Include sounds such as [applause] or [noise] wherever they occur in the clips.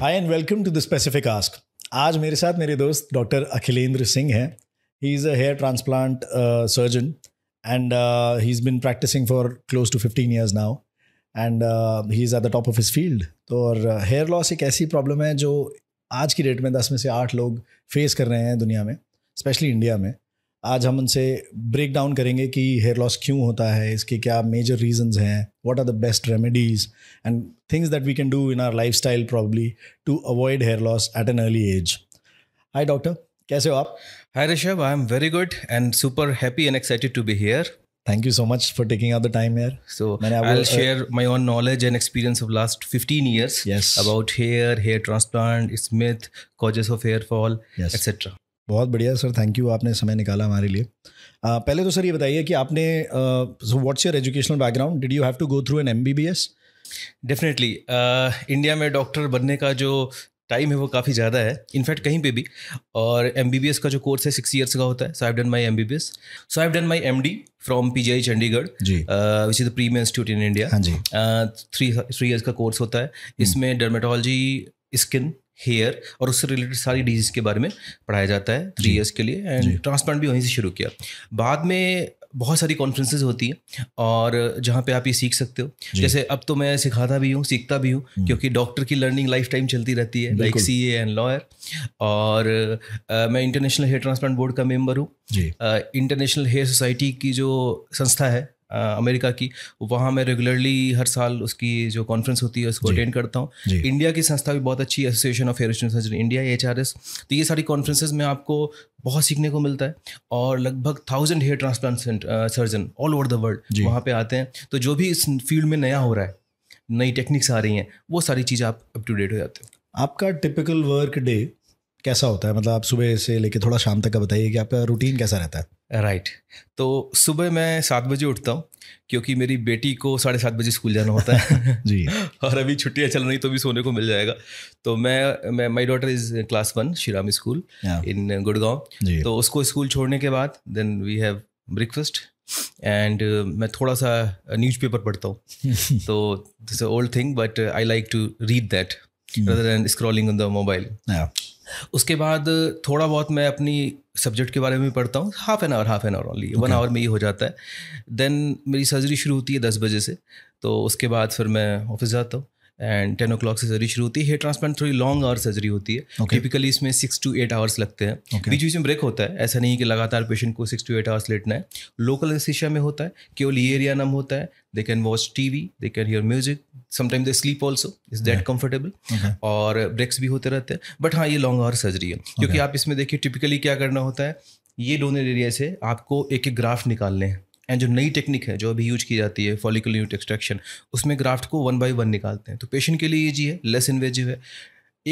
High and welcome to the specific ask आज मेरे साथ मेरे दोस्त डॉक्टर अखिलेंद्र सिंह हैं he is a hair transplant surgeon and he is been practising for close to fifteen years now and he is at the top of his field तो और hair uh, loss एक ऐसी प्रॉब्लम है जो आज की date में दस में से आठ लोग फेस कर रहे हैं दुनिया में स्पेशली इंडिया में आज हम उनसे ब्रेक डाउन करेंगे कि हेयर लॉस क्यों होता है इसके क्या मेजर रीजंस हैं what are the best remedies and things that we can do in our life style probably to avoid hair loss at an early age hi doctor कैसे हो आप hi Rishabh I am very good and super happy and excited to be here thank you so much for taking out the time here so Man, I will, i'll share uh, my own knowledge and experience of last 15 years yes about hair hair transplant its myth causes of hair fall yes. etc बहुत बढ़िया sir thank you आपने समय निकाला हमारे लिए आ, पहले तो sir ये बताइए कि आपने what's your educational background did you have to go through an M B B S definitely India में डॉक्टर बनने का जो टाइम है वो काफ़ी ज़्यादा है इनफैक्ट कहीं पे भी और एम का जो कोर्स है सिक्स ईयर्स का होता है so I done my M B B S so I done my M D from P G I Chandigarh which is the premier institute in India three three years का course होता है हम्म। इसमें dermatology skin hair और उससे related सारी disease के बारे में पढ़ाया जाता है थ्री ईयर्स के लिए एंड ट्रांसप्लांट भी वहीं से शुरू किया बाद में बहुत सारी कॉन्फ्रेंसेज होती हैं और जहाँ पे आप ये सीख सकते हो जैसे अब तो मैं सिखाता भी हूँ सीखता भी हूँ हम्म। क्योंकि डॉक्टर की लर्निंग लाइफ टाइम चलती रहती है लाइक सी एंड लॉयर और आ, मैं इंटरनेशनल हेयर ट्रांसप्लांट बोर्ड का मेम्बर हूँ इंटरनेशनल हेयर सोसाइटी की जो संस्था है अमेरिका की वहाँ मैं रेगुलरली हर साल उसकी जो कॉन्फ्रेंस होती है उसको अटेंड करता हूँ इंडिया की संस्था भी बहुत अच्छी association of hair surgeon India H R S तो ये सारी कॉन्फ्रेंसेज में आपको बहुत सीखने को मिलता है और लगभग thousand hair transplant surgeon all over the world वहाँ पर आते हैं तो जो भी इस फील्ड में नया हो रहा है नई टेक्निक्स आ रही हैं वो सारी चीज़ें आप अप टू डेट हो जाते हो आपका टिपिकल वर्क डे कैसा होता है मतलब आप सुबह से लेके थोड़ा शाम तक का बताइए कि आपका रूटीन कैसा रहता है राइट तो सुबह मैं सात बजे उठता हूँ क्योंकि मेरी बेटी को साढ़े सात बजे स्कूल जाना होता है [laughs] जी और अभी छुट्टियाँ चल रही तो भी सोने को मिल जाएगा तो मैं मैं my daughter is class one Shriram school in Gurgaon तो उसको स्कूल छोड़ने के बाद then we have breakfast and मैं थोड़ा सा न्यूज़पेपर पढ़ता हूँ [laughs] तो this old thing but I like to read that rather than scrolling on the mobile उसके बाद थोड़ा बहुत मैं अपनी सब्जेक्ट के बारे में पढ़ता हूँ half an hour half an hour only one hour में ये हो जाता है देन मेरी सर्जरी शुरू होती है दस बजे से तो उसके बाद फिर मैं ऑफिस जाता हूँ एंड टेन ओ क्लॉक से सर्जरी शुरू होती है हेयर ट्रांसप्लांट थोड़ी लॉन्ग आवर सर्जरी होती है टिपिकली okay. इसमें सिक्स टू एट आवर्स लगते हैं बीच बीच में ब्रेक होता है ऐसा नहीं कि लगातार पेशेंट को सिक्स टू एट आवर्स लेटना है लोकल एसिशिया में होता है केवल ये एरिया नम होता है they can watch T V they can hear music sometime they sleep also is that comfortable और ब्रेक्स भी होते रहते हैं बट हाँ ये लॉन्ग आवर सर्जरी है okay. क्योंकि आप इसमें देखिए टिपिकली क्या करना होता है ये डोनर एरिया से आपको एक एक ग्राफ निकालने हैं एंड जो नई टेक्निक है जो अभी यूज की जाती है फॉलिकुलर न्यूट एक्सट्रैक्शन उसमें ग्राफ्ट को वन बाई वन निकालते हैं तो पेशेंट के लिए ईजी है लेस इन्वेजिव है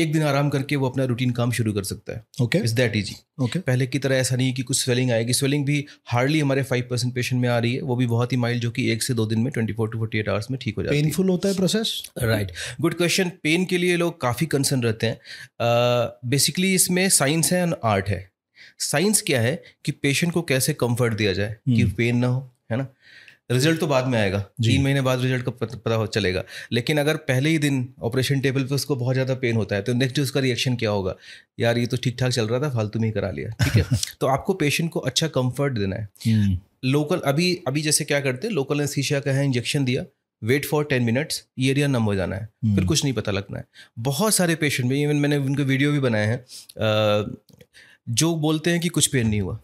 एक दिन आराम करके वो अपना रूटीन काम शुरू कर सकता है okay is that easy okay पहले की तरह ऐसा नहीं है कि कुछ स्वेलिंग आएगी स्वेलिंग भी हार्डली हमारे फाइव परसेंट पेशेंट में आ रही है वो भी बहुत ही माइल्ड जो कि एक से दो दिन में twenty four to forty eight hours में ठीक हो जाता है पेनफुल होता है process right good question pain के लिए लोग काफ़ी कंसर्न रहते हैं बेसिकली uh, इसमें साइंस है एंड आर्ट है साइंस क्या है कि पेशेंट को कैसे कंफर्ट दिया जाए कि हम्म। पेन ना हो है ना रिजल्ट तो बाद में आएगा तीन महीने बाद रिजल्ट का पता हो चलेगा लेकिन अगर पहले ही दिन ऑपरेशन टेबल पे उसको बहुत ज़्यादा पेन होता है तो नेक्स्ट डे उसका रिएक्शन क्या होगा यार ये तो ठीक ठाक चल रहा था फालतू में ही करा लिया ठीक है [laughs] तो आपको पेशेंट को अच्छा कंफर्ट देना है लोकल हम्म। अभी अभी जैसे क्या करते हैं लोकल एनसीशिया का है इंजेक्शन दिया वेट फॉर टेन मिनट्स ये एरिया नम हो जाना है हम्म। फिर कुछ नहीं पता लगना है बहुत सारे पेशेंट में इवन मैंने उनके वीडियो भी बनाए हैं जो बोलते हैं कि कुछ पेन नहीं हुआ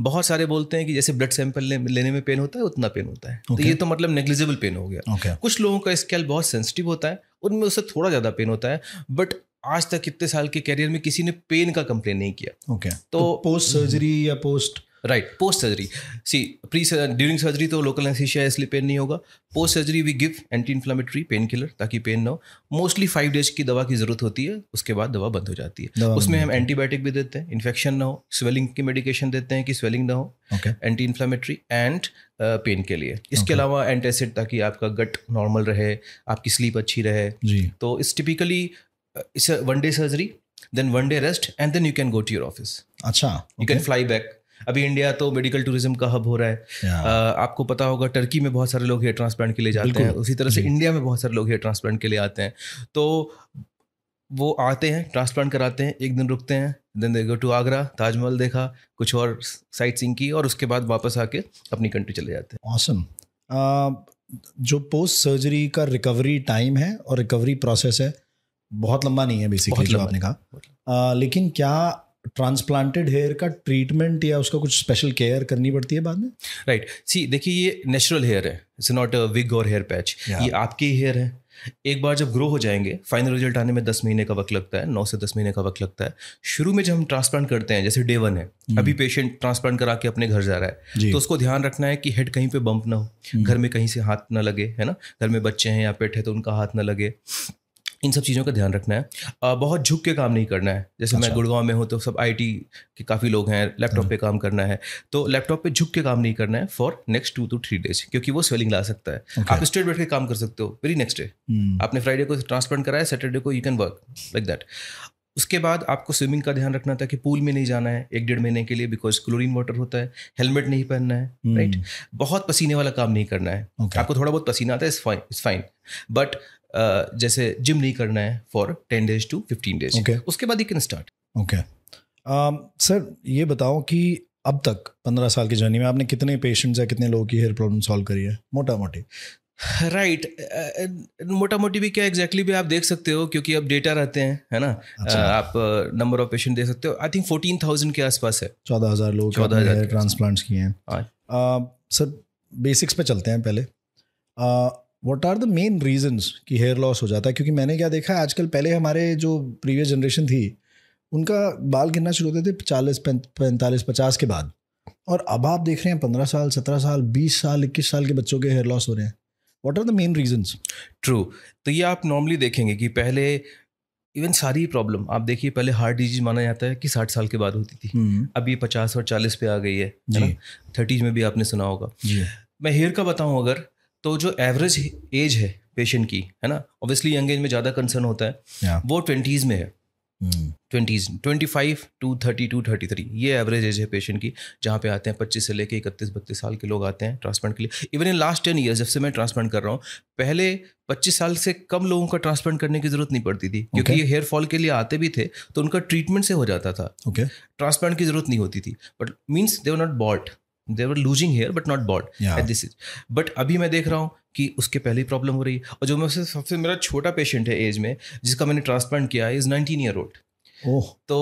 बहुत सारे बोलते हैं कि जैसे ब्लड सैंपल ले, लेने में पेन होता है उतना पेन होता है तो okay. तो ये तो मतलब नेग्लिजिबल पेन हो गया okay. कुछ लोगों का स्केल बहुत सेंसिटिव होता है उनमें उससे थोड़ा ज़्यादा पेन होता है बट आज तक कितने साल के कैरियर में किसी ने पेन का कंप्लेन नहीं किया ओके okay. तो, तो पोस्ट सर्जरी या post right post surgery see pre during surgery तो लोकल एनेस्थीसिया इसलिए पेन नहीं होगा post surgery we give anti inflammatory pain killer ताकि पेन ना हो मोस्टली फाइव डेज की दवा की जरूरत होती है उसके बाद दवा बंद हो जाती है उसमें हम एंटीबायोटिक भी देते हैं इन्फेक्शन ना हो स्वेलिंग की मेडिकेशन देते हैं कि स्वेलिंग ना हो एंटी इन्फ्लामेटरी एंड पेन के लिए इसके okay. अलावा एंटेसिड ताकि आपका गट नॉर्मल रहे आपकी स्लीप अच्छी रहे जी तो इस typically one day surgery then one day rest and then you can go to your office अच्छा यू कैन फ्लाई बैक अभी इंडिया तो मेडिकल टूरिज्म का हब हो रहा है आ, आपको पता होगा टर्की में बहुत सारे लोग हेयर ट्रांसप्लांट के लिए जाते हैं उसी तरह से इंडिया में बहुत सारे लोग हेयर ट्रांसप्लांट के लिए आते हैं तो वो आते हैं ट्रांसप्लांट कराते हैं एक दिन रुकते हैं then they go to Agra Taj Mahal देखा कुछ और साइट सीन की और उसके बाद वापस आके अपनी कंट्री चले जाते हैं ऑसम जो पोस्ट सर्जरी का रिकवरी टाइम है और रिकवरी प्रोसेस है बहुत लंबा नहीं है बेसिकली जो आपने कहा लेकिन क्या ट्रांसप्लांटेड हेयर का ट्रीटमेंट या उसका कुछ स्पेशल केयर करनी पड़ती है बाद में राइट सी देखिए ये नेचुरल हेयर है इट्स नॉट अ विग और हेयर पैच ये आपके हेयर है एक बार जब ग्रो हो जाएंगे फाइनल रिजल्ट आने में दस महीने का वक्त लगता है नौ से दस महीने का वक्त लगता है शुरू में जब हम ट्रांसप्लांट करते हैं जैसे डे वन है hmm. अभी पेशेंट ट्रांसप्लांट करा के अपने घर जा रहा है तो उसको ध्यान रखना है कि हेड कहीं पे बम्प ना हो hmm. घर में कहीं से हाथ ना लगे है ना घर में बच्चे हैं या पेट है तो उनका हाथ ना लगे इन सब चीज़ों का ध्यान रखना है आ, बहुत झुक के काम नहीं करना है जैसे अच्छा। मैं गुड़गांव में हूँ तो सब आईटी के काफ़ी लोग हैं लैपटॉप हम्म। पे काम करना है तो लैपटॉप पे झुक के काम नहीं करना है for next two two three days क्योंकि वो स्वेलिंग ला सकता है okay. आप स्ट्रेट बैठ के काम कर सकते हो वेरी नेक्स्ट डे आपने फ्राइडे को ट्रांसप्लांट कराया सैटरडे को you can work like that उसके बाद आपको स्विमिंग का ध्यान रखना था कि पूल में नहीं जाना है एक डेढ़ महीने के लिए बिकॉज क्लोरीन वाटर होता है हेलमेट नहीं पहनना है राइट हम्म। hmm. right? बहुत पसीने वाला काम नहीं करना है okay. आपको थोड़ा बहुत पसीना आता है it's fine it's fine but जैसे जिम नहीं करना है for ten days to fifteen days उसके बाद you can start okay sir ये बताओ कि अब तक पंद्रह साल की जर्नी में आपने कितने पेशेंट्स या कितने लोगों की हेयर प्रॉब्लम सॉल्व करी है मोटा मोटी राइट मोटा मोटी भी क्या एग्जैक्टली भी आप देख सकते हो क्योंकि अब डेटा रहते हैं है ना अच्छा। आप नंबर ऑफ पेशेंट देख सकते हो आई थिंक फोर्टीन थाउजेंड के आसपास है चौदह हजार लोग चौदह हजार ट्रांसप्लांट्स किए हैं सर हाँ। बेसिक्स पे चलते हैं पहले what are the main reasons कि हेयर लॉस हो जाता है क्योंकि मैंने क्या देखा है आजकल पहले हमारे जो प्रीवियस जनरेशन थी उनका बाल गिरना शुरू होते थे चालीस पैंतालीस पचास के बाद और अब आप देख रहे हैं पंद्रह साल सत्रह साल बीस साल इक्कीस साल के बच्चों के हेयर लॉस हो रहे हैं what are the main reasons true तो ये आप नॉर्मली देखेंगे कि पहले इवन सारी प्रॉब्लम आप देखिए पहले हार्ट डिजीज माना जाता है कि साठ साल के बाद होती थी हम्म। अब ये पचास और चालीस पे आ गई है थर्टीज में भी आपने सुना होगा मैं हेयर का बताऊं अगर तो जो एवरेज एज है पेशेंट की है ना ऑब्वियसली यंग एज में ज़्यादा कंसर्न होता है yeah. वो ट्वेंटीज़ में है twenties twenty five to thirty to thirty three ये एवरेज एज है पेशेंट की जहाँ पे आते हैं पच्चीस से लेके इकतीस बत्तीस साल के लोग आते हैं ट्रांसप्लांट के लिए even in last ten years जब से मैं ट्रांसप्लांट कर रहा हूँ पहले पच्चीस साल से कम लोगों का ट्रांसप्लांट करने की जरूरत नहीं पड़ती थी क्योंकि okay. ये हेयर फॉल के लिए आते भी थे तो उनका ट्रीटमेंट से हो जाता था ओके okay. ट्रांसप्लांट की जरूरत नहीं होती थी but means they were not bald they were losing hair but not bald at this is but अभी मैं देख रहा हूँ कि उसके पहले ही प्रॉब्लम हो रही है और जो मैं सबसे मेरा छोटा पेशेंट है एज में जिसका मैंने ट्रांसप्लांट किया है is nineteen year old oh तो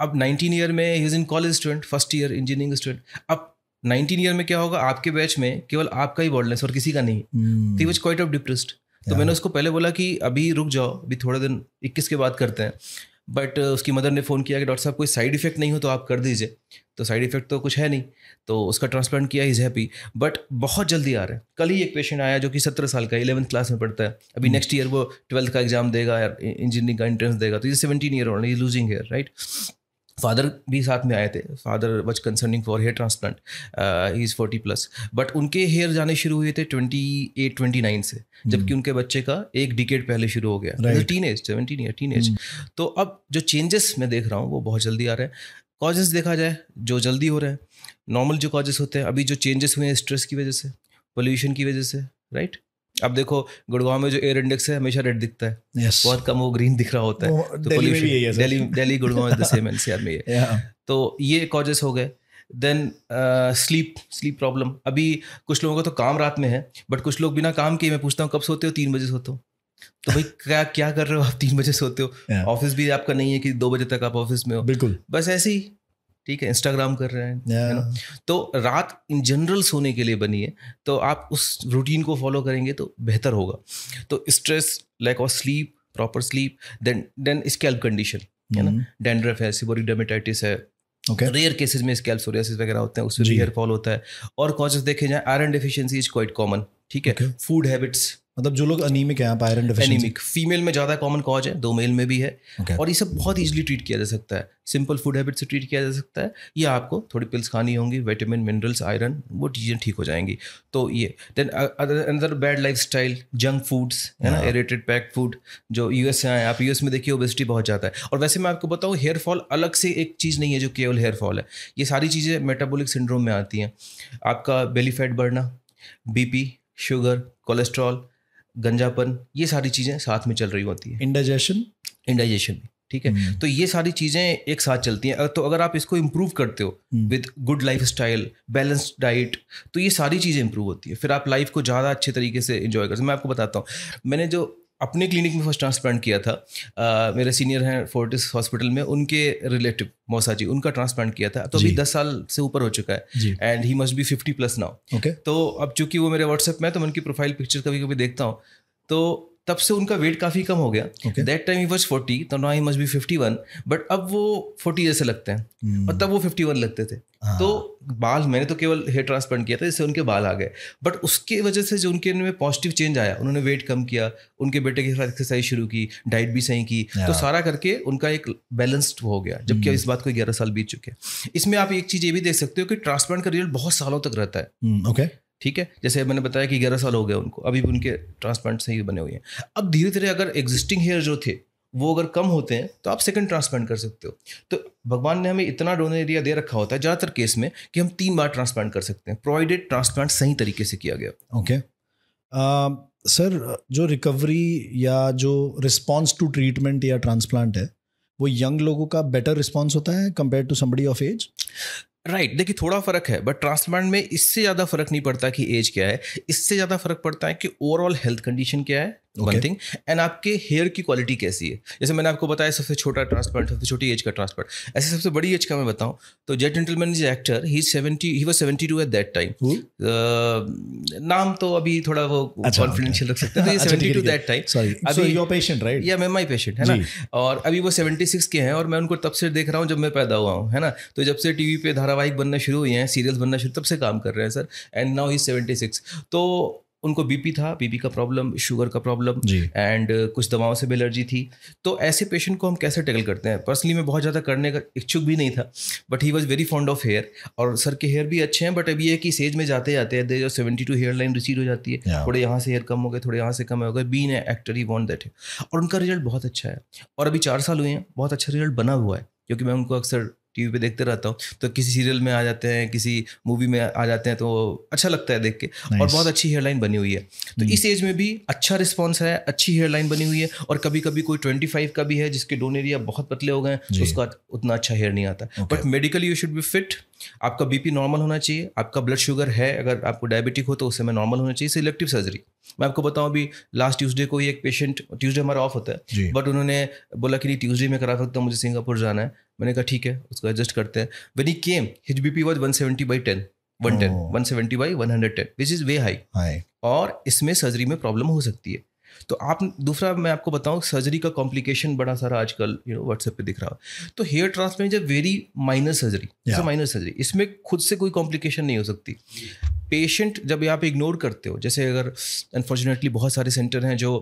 अब नाइनटीन ईयर में ही is in college student first year engineering student अब नाइनटीन ईयर में क्या होगा आपके बैच में केवल आपका ही बॉडलेस और किसी का नहीं hmm. तो वॉज क्वाइट ऑफ डिप्रेस्ड तो मैंने उसको पहले बोला कि अभी रुक जाओ अभी थोड़े दिन इक्कीस के बाद करते हैं बट uh, उसकी मदर ने फ़ोन किया कि डॉक्टर साहब कोई साइड इफेक्ट नहीं हो तो आप कर दीजिए तो साइड इफेक्ट तो कुछ है नहीं तो उसका ट्रांसप्लांट किया इज़ हैप्पी बट बहुत जल्दी आ रहा है कल ही एक पेशेंट आया जो कि सत्रह साल का इलेवंथ क्लास में पढ़ता है अभी नेक्स्ट hmm. ईयर वो ट्वेल्थ का एग्जाम देगा इंजीनियरिंग का एंट्रेंस देगा तो ये seventeen year on is losing hair right father भी साथ में आए थे father was concerning for hair transplant he is forty plus but उनके हेयर जाने शुरू हुए थे ट्वेंटी एट ट्वेंटी नाइन से जबकि hmm. उनके बच्चे का एक डिकेट पहले शुरू हो गया टीन एज सेवेंटीन या टीन एज hmm. तो अब जो चेंजेस मैं देख रहा हूँ वो बहुत जल्दी आ रहे हैं कॉजेस देखा जाए जो जल्दी हो रहे हैं नॉर्मल जो कॉजेस होते हैं अभी जो चेंजेस हुए हैं स्ट्रेस की वजह से पोल्यूशन की वजह से राइट right? अब देखो गुड़गांव में जो एयर इंडेक्स है हमेशा रेड दिखता है yes. बहुत कम वो ग्रीन दिख रहा होता है तो दिल्ली गुड़गांव सेम एनसीआर [laughs] में ये तो ये कॉजेस हो गए देन स्लीप स्लीप प्रॉब्लम अभी कुछ लोगों का तो काम रात में है बट कुछ लोग बिना काम के मैं पूछता हूँ कब सोते हो तीन बजे सोते हो तो भाई क्या क्या कर रहे हो आप तीन बजे सोते हो ऑफिस yeah. भी आपका नहीं है कि दो बजे तक आप ऑफिस में हो बिल्कुल बस ऐसे ही ठीक है इंस्टाग्राम कर रहे हैं yeah. ना तो रात इन जनरल सोने के लिए बनी है तो आप उस रूटीन को फॉलो करेंगे तो बेहतर होगा तो stress lack of sleep proper sleep then then scalp condition है ना डेंड्रफ mm-hmm. है सिबोरिक डेमेटाइटिस है रेयर केसेज में स्कैल्प सोरियासिस वगैरह होते हैं उसमें रेयर फॉल होता है और कॉजेस देखे जाए iron deficiency is quite common ठीक है फूड हैबिट्स मतलब जो लोग अनीमिक हैं आयरन अनीमिक एनीमिक फीमेल में ज़्यादा कॉमन कॉज है दो मेल में भी है okay. और ये सब बहुत ईजिली ट्रीट किया जा सकता है सिंपल फूड हैबिट से ट्रीट किया जा सकता है ये आपको थोड़ी पिल्स खानी होंगी विटामिन मिनरल्स आयरन वो चीज़ें ठीक हो जाएंगी तो ये then another bad life style junk foods है ना एरेटेड पैक फूड जो यू एस से आए आप यू एस में देखिए ओबेसिटी बहुत ज़्यादा है और वैसे मैं आपको बताऊँ हेयर फॉल अलग से एक चीज़ नहीं है जो केवल हेयर फॉल है ये सारी चीज़ें मेटाबोलिक सिंड्रोम में आती हैं आपका बेली फैट बढ़ना बीपी शुगर कोलेस्ट्रॉल गंजापन ये सारी चीज़ें साथ में चल रही होती है इंडाइजेशन इंडाइजेशन भी ठीक है हम्म। तो ये सारी चीज़ें एक साथ चलती हैं तो अगर आप इसको इम्प्रूव करते हो with good life style balanced diet तो ये सारी चीज़ें इम्प्रूव होती है फिर आप लाइफ को ज़्यादा अच्छे तरीके से इन्जॉय कर सकते मैं आपको बताता हूँ मैंने जो अपने क्लिनिक में फर्स्ट ट्रांसप्लांट किया था आ, मेरे सीनियर हैं फोर्टिस हॉस्पिटल में उनके रिलेटिव मौसा जी उनका ट्रांसप्लांट किया था तो अभी दस साल से ऊपर हो चुका है and he must be fifty plus now तो अब चूंकि वो मेरे व्हाट्सएप में तो मैं उनकी प्रोफाइल पिक्चर कभी कभी देखता हूँ तो तब से उनका वेट काफ़ी कम हो गया that time he was forty तो now he must be fifty one but अब वो फोर्टी जैसे लगते हैं hmm. और तब वो फिफ्टी वन लगते थे ah. तो बाल मैंने तो केवल हेयर ट्रांसप्लांट किया था जिससे उनके बाल आ गए बट उसके वजह से जो उनके में पॉजिटिव चेंज आया उन्होंने वेट कम किया उनके बेटे के साथ एक्सरसाइज शुरू की डाइट भी सही की yeah. तो सारा करके उनका एक बैलेंस्ड हो गया जबकि hmm. इस बात को ग्यारह साल बीत चुके हैं इसमें आप एक चीज़ ये भी देख सकते हो कि ट्रांसप्लांट का रिजल्ट बहुत सालों तक रहता है ओके hmm, okay. ठीक है जैसे मैंने बताया कि ग्यारह साल हो गए उनको अभी भी उनके ट्रांसप्लांट सही बने हुए हैं अब धीरे धीरे अगर एग्जिस्टिंग हेयर जो थे वो अगर कम होते हैं तो आप सेकंड ट्रांसप्लांट कर सकते हो तो भगवान ने हमें इतना डोनेरिया एरिया दे रखा होता है ज़्यादातर केस में कि हम तीन बार ट्रांसप्लांट कर सकते हैं प्रोवाइडेड ट्रांसप्लांट सही तरीके से किया गया ओके सर uh, जो रिकवरी या जो रिस्पॉन्स टू ट्रीटमेंट या ट्रांसप्लांट है वो यंग लोगों का बेटर रिस्पॉन्स होता है compare to somebody of age right right, देखिए थोड़ा फर्क है बट ट्रांसप्लांट में इससे ज्यादा फर्क नहीं पड़ता कि एज क्या है इससे ज्यादा फर्क पड़ता है कि ओवरऑल हेल्थ कंडीशन क्या है वन थिंग एंड आपके हेयर की क्वालिटी कैसी है जैसे मैंने आपको बताया सबसे छोटा ट्रांसप्लांट सबसे छोटी एज का ट्रांसप्लांट ऐसे सबसे बड़ी एज का मैं बताऊं तो jet gentleman is actor he seventy he was seventy two at that time नाम तो अभी थोड़ा वो कॉन्फिडेंशियल अच्छा, रख सकते हैं सेवेंटी टू दैट टाइम अभी योर पेशेंट राइट या मैं माई पेशेंट है ना और अभी वो सेवेंटी सिक्स के हैं और मैं उनको तब से देख रहा हूँ जब मैं पैदा हुआ हूँ है ना तो जब से टीवी पे धारावाहिक बनना शुरू हुए हैं सीरियल्स बनना शुरू तब से काम कर रहे हैं sir and now he seventy six तो उनको बीपी था बीपी का प्रॉब्लम शुगर का प्रॉब्लम एंड uh, कुछ दवाओं से भी एलर्जी थी तो ऐसे पेशेंट को हम कैसे टैकल करते हैं पर्सनली मैं बहुत ज़्यादा करने का इच्छुक भी नहीं था but he was very fond of hair और सर के हेयर भी अच्छे हैं बट अभी ये कि सेज में जाते जाते जो seventy two hair line recede हो जाती है yeah. थोड़े यहाँ से हेयर कम हो गए थोड़े यहाँ से कम हो गए बीन है एक्टर ही वॉन्ट दैट और उनका रिजल्ट बहुत अच्छा है और अभी चार साल हुए हैं बहुत अच्छा रिजल्ट बना हुआ है क्योंकि मैं उनको अक्सर टीवी पे देखते रहता हूँ तो किसी सीरियल में आ जाते हैं किसी मूवी में आ जाते हैं तो अच्छा लगता है देख के nice. और बहुत अच्छी हेयरलाइन बनी हुई है तो hmm. इस एज में भी अच्छा रिस्पॉन्स है अच्छी हेयरलाइन बनी हुई है और कभी कभी कोई ट्वेंटी फाइव का भी है जिसके डोन एरिया बहुत पतले हो गए हैं तो उसका उतना अच्छा हेयर नहीं आता but medically you should be fit आपका बीपी नॉर्मल होना चाहिए आपका ब्लड शुगर है अगर आपको डायबिटिक हो तो उस समय नॉर्मल होना चाहिए सिलेक्टिव सर्जरी मैं आपको बताऊं अभी लास्ट ट्यूसडे को ही एक पेशेंट ट्यूसडे हमारा ऑफ होता है बट उन्होंने बोला कि नहीं ट्यूसडे में करा सकता हूँ मुझे सिंगापुर जाना है मैंने कहा ठीक है उसको एडजस्ट करते हैं when he came his B P was one seventy by ten one ten one seventy by one hundred ten which is way high और इसमें सर्जरी में प्रॉब्लम हो सकती है तो आप दूसरा मैं आपको बताऊं सर्जरी का कॉम्प्लिकेशन बड़ा सारा आजकल यू नो व्हाट्सएप पे दिख रहा है तो hair transplant is a very minor surgery minor surgery इसमें खुद से कोई कॉम्प्लिकेशन नहीं हो सकती पेशेंट जब आप इग्नोर करते हो जैसे अगर अनफॉर्चुनेटली बहुत सारे सेंटर हैं जो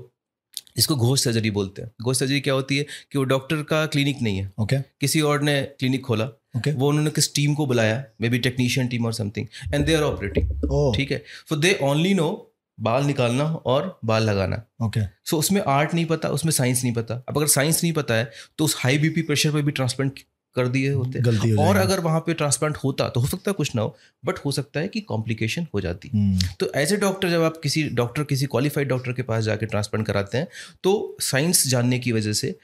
इसको घोष सर्जरी बोलते हैं घोष सर्जरी क्या होती है कि वो डॉक्टर का क्लिनिक नहीं है ओके okay. किसी और ने क्लिनिक खोला ओके okay. वो उन्होंने किस टीम को बुलाया मे बी टेक्नीशियन टीम और something and they are operating ठीक है सो दे ओनली नो बाल निकालना और बाल लगाना ओके okay. सो so, उसमें आर्ट नहीं पता उसमें साइंस नहीं पता अब अगर साइंस नहीं पता है तो उस हाई बीपी प्रेशर पर भी ट्रांसप्लांट कर दिए होते गलती हो और अगर वहां पे ट्रांसप्लांट होता तो हो सकता है कुछ ना हो बट हो सकता है कि कॉम्प्लिकेशन हो जाती हम्म। तो एज ए डॉक्टर जब आप किसी डॉक्टर किसी क्वालिफाइड डॉक्टर के पास जाके ट्रांसप्लांट कराते हैं तो साइंस जानने की वजह से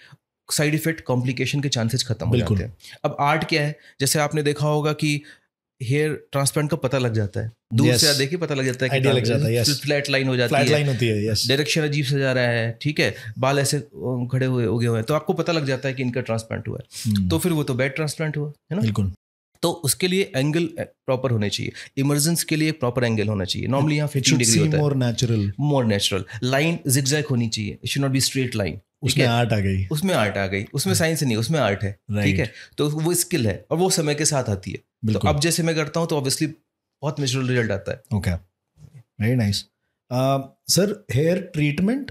साइड इफेक्ट कॉम्प्लिकेशन के चांसेस खत्म हो जाते हैं अब आर्ट क्या है जैसे आपने देखा होगा कि हेयर ट्रांसप्लांट का पता लग जाता है दूर yes. से देखिए पता लग जाता है कि लग हाँ, जाता है फ्लैट लाइन हो जाती है लाइन yes. डायरेक्शन अजीब से जा रहा है ठीक है बाल ऐसे खड़े हुए हो गए हुए हैं तो आपको पता लग जाता है कि इनका ट्रांसप्लांट हुआ है hmm. तो फिर वो तो बेड ट्रांसप्लांट हुआ है ना बिल्कुल तो उसके लिए एंगल प्रॉपर होने चाहिए इमरजेंस के लिए प्रॉपर एंगल होना चाहिए नॉर्मली यहाँ फिफ्टी डिग्री होता है more natural more natural line zigzag होनी चाहिए it should not be straight line उसमें आर्ट आ गई उसमें आर्ट आ गई उसमें साइंस नहीं उसमें आर्ट है ठीक है तो वो स्किल है और वो समय के साथ आती है तो अब जैसे मैं करता हूँ तो ऑब्वियसली बहुत नेचुरल रिजल्ट आता है okay very nice sir hair treatment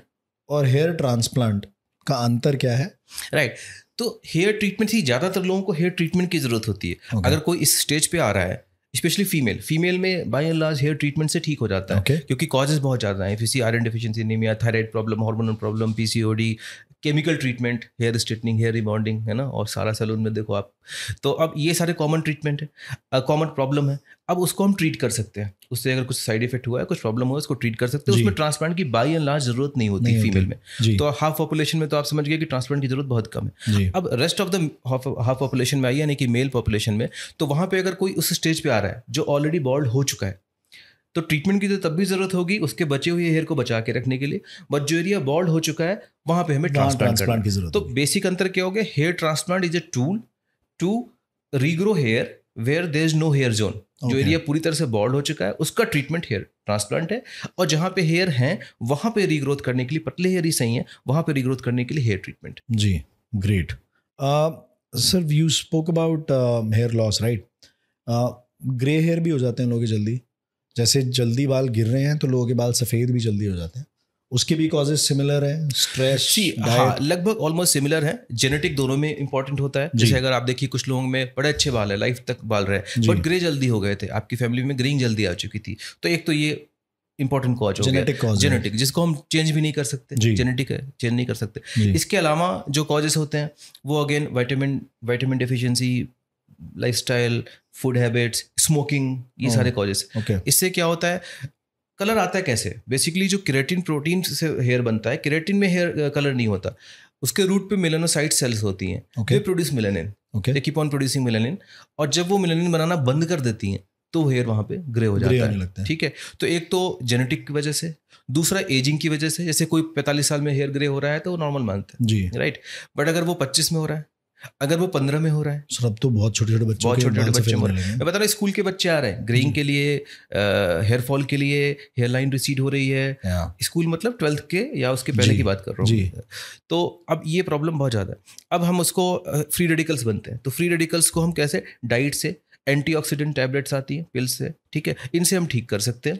और हेयर ट्रांसप्लांट का अंतर क्या है राइट right. तो हेयर ट्रीटमेंट ही ज़्यादातर लोगों को हेयर ट्रीटमेंट की ज़रूरत होती है okay. अगर कोई इस स्टेज पे आ रहा है स्पेशली फीमेल फीमेल में by and large hair treatment से ठीक हो जाता है okay. क्योंकि कॉजेज बहुत ज़्यादा हैं फिसी iron deficiency anaemia thyroid problem hormonal problem PCOD chemical treatment hair straightening hair rebonding है ना और सारा सैलून में देखो आप तो अब ये सारे कॉमन ट्रीटमेंट है कॉमन प्रॉब्लम है अब उसको हम ट्रीट कर सकते हैं उससे अगर कुछ साइड इफेक्ट हुआ है कुछ प्रॉब्लम हुआ है उसको ट्रीट कर सकते हैं उसमें ट्रांसप्लांट की बाई एंड लार्ज जरूरत नहीं होती फीमेल में तो हाफ पॉपुलेशन में तो आप समझ गए कि ट्रांसप्लांट की जरूरत बहुत कम है अब rest of the half population में आई यानी कि मेल पॉपुलेशन में तो वहाँ पर अगर कोई उस स्टेज पर आ रहा है जो ऑलरेडी बॉल्ड हो चुका है तो ट्रीटमेंट की तो तब भी जरूरत होगी उसके बचे हुए हेयर को बचा के रखने के लिए बट जो एरिया बॉल्ड हो चुका है वहां पे हमें ट्रांसप्लांट ट्रांसप्लांट की जरूरत तो बेसिक अंतर क्या हो गया hair transplant is a tool to regrow hair where there is no hair zone जो एरिया पूरी तरह से बॉल्ड हो चुका है उसका ट्रीटमेंट हेयर ट्रांसप्लांट है और जहाँ पे हेयर है वहाँ पे रीग्रोथ करने के लिए पतले हेयर ही सही है वहाँ पे रीग्रोथ करने के लिए हेयर ट्रीटमेंट जी great sir you spoke about hair loss right grey hair भी हो जाते हैं लोग जल्दी जैसे जल्दी बाल गिर रहे हैं तो लोगों के बाल सफ़ेद भी जल्दी हो जाते हैं उसके भी कॉजेज सिमिलर है स्ट्रेस हाँ, लगभग ऑलमोस्ट सिमिलर है जेनेटिक दोनों में इंपॉर्टेंट होता है जैसे अगर आप देखिए कुछ लोगों में बड़े अच्छे बाल है लाइफ तक बाल रहे बट ग्रे जल्दी हो गए थे आपकी फैमिली में ग्रीन जल्दी आ चुकी थी तो एक तो ये important cause genetic cause genetic जिसको हम चेंज भी नहीं कर सकते जेनेटिक है चेंज नहीं कर सकते इसके अलावा जो कॉजेस होते हैं वो again vitamin vitamin deficiency life style food habits smoking ये सारे कॉजेस okay. इससे क्या होता है कलर आता है कैसे बेसिकली जो केरेटिन प्रोटीन से हेयर बनता है केरेटिन में हेयर कलर नहीं होता उसके रूट पे मिलेनोसाइट सेल्स होती हैं okay. Produce melanin okay keep on producing melanin और जब वो मिलेनिन बनाना बंद कर देती हैं तो हेयर वहाँ पे ग्रे हो जाता है है ठीक है तो एक तो जेनेटिक की वजह से दूसरा एजिंग की वजह से जैसे कोई पैंतालीस साल में हेयर ग्रे हो रहा है तो वो नॉर्मल मानते हैं जी राइट बट अगर वो पच्चीस में हो रहा है अगर वो पंद्रह में हो रहा है सर अब तो बहुत छोटे छोटे बच्चे बहुत छोटे छोटे बच्चे हो रहे हैं मैं बता रहा हूँ स्कूल के बच्चे आ रहे हैं ग्रेइंग के लिए हेयर फॉल के लिए हेयर लाइन रिसीड हो रही है स्कूल मतलब ट्वेल्थ के या उसके पहले की बात कर रहा हूँ तो अब ये प्रॉब्लम बहुत ज़्यादा है अब हम उसको फ्री रेडिकल्स बनते हैं तो फ्री रेडिकल्स को हम कैसे डाइट से एंटीऑक्सीडेंट टैबलेट्स आती हैं पिल्स से ठीक है इनसे हम ठीक कर सकते हैं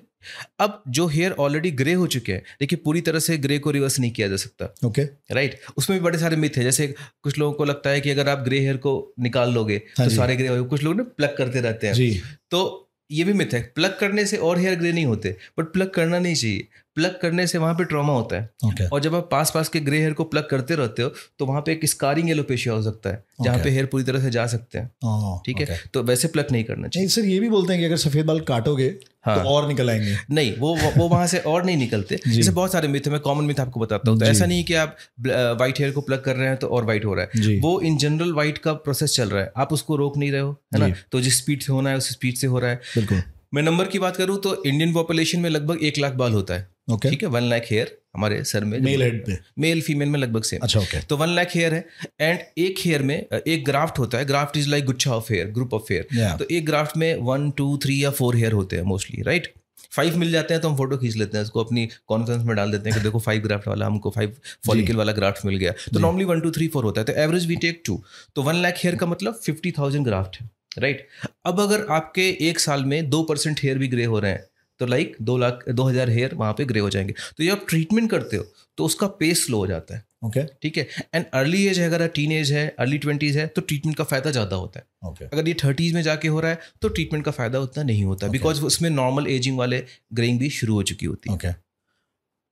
अब जो हेयर ऑलरेडी ग्रे हो चुके हैं देखिए पूरी तरह से ग्रे को रिवर्स नहीं किया जा सकता ओके okay. Right right? उसमें भी बड़े सारे मिथ है जैसे कुछ लोगों को लगता है कि अगर आप ग्रे हेयर को निकाल लोगे तो हाँ तो सारे ग्रे हो कुछ लोग ना प्लग करते रहते हैं तो ये भी मिथ है प्लग करने से और हेयर ग्रे नहीं होते बट प्लग करना नहीं चाहिए प्लग करने से वहां पे ट्रॉमा होता है okay. और जब आप पास पास के ग्रे हेयर को प्लग करते रहते हो तो वहां पे एक स्कारिंग एलोपेशिया हो सकता है okay. जहाँ पे हेयर पूरी तरह से जा सकते हैं oh, ठीक है okay. तो वैसे प्लग नहीं करना चाहिए सर ये भी बोलते हैं कि अगर सफेद बाल काटोगे तो हाँ तो और निकल आएंगे नहीं वो वो वहां से और नहीं निकलते [laughs] जैसे बहुत सारे मिथ मैं कॉमन मिथ आपको बताता हूँ तो ऐसा नहीं कि आप व्हाइट हेयर को प्लग कर रहे हैं तो और व्हाइट हो रहा है वो इन जनरल व्हाइट का प्रोसेस चल रहा है आप उसको रोक नहीं रहे हो है ना तो जिस स्पीड से होना है उस स्पीड से हो रहा है बिल्कुल मैं नंबर की बात करूँ तो इंडियन पॉपुलेशन में लगभग एक लाख बाल होता है ओके ठीक है वन लाख हेयर हमारे सर में मेल हेड पे मेल फीमेल में लगभग सेम अच्छा ओके तो वन लाख हेयर है एंड एक हेयर में एक ग्राफ्ट होता है ग्राफ्ट इज लाइक गुच्छा of hair group of hair तो एक ग्राफ्ट में वन टू थ्री या फोर हेयर होते हैं मोस्टली राइट फाइव मिल जाते हैं तो हम फोटो खींच लेते हैं उसको अपनी कॉन्फ्रेंस में डाल देते हैं कि देखो फाइव ग्राफ्ट वाला हमको फाइव फॉलिकल [laughs] वाला ग्राफ्ट मिल गया तो normally one two three four होता है तो एवरेज वी टेक टू तो वन लाख हेयर का मतलब फिफ्टी थाउजेंड ग्राफ्ट है राइट अब अगर आपके एक साल में दो परसेंट हेयर भी ग्रे हो रहे हैं तो लाइक दो लाख दो हज़ार हेयर वहां पे ग्रे हो जाएंगे तो ये आप ट्रीटमेंट करते हो तो उसका पेस स्लो हो जाता है ओके okay. ठीक है एंड अर्ली एज है अगर टीन एज है अर्ली ट्वेंटीज है तो ट्रीटमेंट का फायदा ज्यादा होता है okay. अगर ये थर्टीज में जाके हो रहा है तो ट्रीटमेंट का फायदा उतना नहीं होता बिकॉज okay. उसमें नॉर्मल एजिंग वाले ग्रेइंग भी शुरू हो चुकी होती है ओके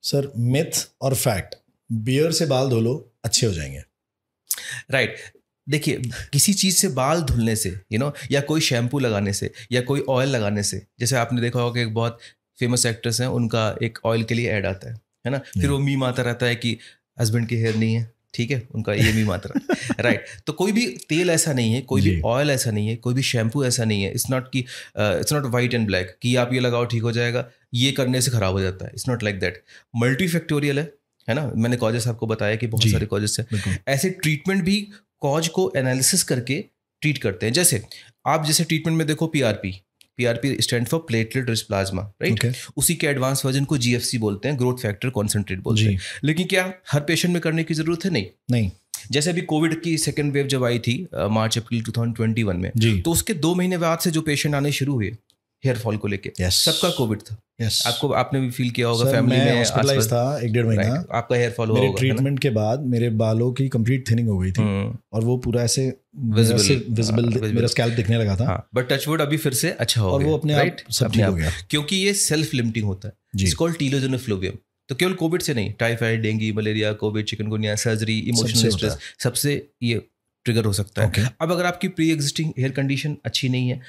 सर मिथ और फैक्ट बियर से बाल धो लो अच्छे हो जाएंगे राइट right. देखिए किसी चीज़ से बाल धुलने से यू you नो know, या कोई शैम्पू लगाने से या कोई ऑयल लगाने से जैसे आपने देखा होगा कि एक बहुत फेमस एक्ट्रेस हैं उनका एक ऑयल के लिए ऐड आता है है ना फिर वो मीम हम्म। आता रहता है कि हस्बैंड के हेयर नहीं है ठीक है उनका ये भी मात्रा राइट तो कोई भी तेल ऐसा नहीं है कोई भी ऑयल ऐसा नहीं है कोई भी शैम्पू ऐसा नहीं है इट्स नॉट कि it's not white and black कि आप ये लगाओ ठीक हो जाएगा ये करने से खराब हो जाता है it's not like that multifactorial है है ना मैंने कॉजेस आपको बताया कि बहुत सारे कॉजेस हैं ऐसे ट्रीटमेंट भी कॉज को एनालिसिस करके ट्रीट करते हैं जैसे आप जैसे ट्रीटमेंट में देखो PRP PRP stand for platelet rich plasma right उसी के एडवांस वर्जन को जीएफसी बोलते हैं ग्रोथ फैक्टर कॉन्सेंट्रेट बोलते हैं लेकिन क्या हर पेशेंट में करने की जरूरत है नहीं नहीं जैसे अभी कोविड की सेकेंड वेव जब आई थी मार्च अप्रैल 2021 में तो उसके दो महीने बाद से जो पेशेंट आने शुरू हुए हेयर फॉल को लेके yes. सबका कोविड था yes. आपको आपने भी फील किया होगा फैमिली में हॉस्पिटलाइज था एक डेढ़ महीना right. आपका हेयर फॉल हुआ होगा ट्रीटमेंट के बाद मेरे बालों की कंप्लीट थिनिंग हो गई थी हम्म। और वो पूरा ऐसे विजिबल मेरा स्कैल्प हाँ, दिखने लगा था बट हाँ, टचवुड अभी फिर से अच्छा हो वो अपने राइट सब ठीक हो गया क्योंकि ये सेल्फ लिमिटिंग होता है इट्स कॉल्ड टीलोजेनोफ्लोबियम तो केवल कोविड से नहीं typhoid dengue malaria Covid chikungunya surgery emotional stress सबसे ये ट्रिगर हो सकता है okay. अब अगर आपकी प्री एग्जिस्टिंग हेयर कंडीशन अच्छी नहीं है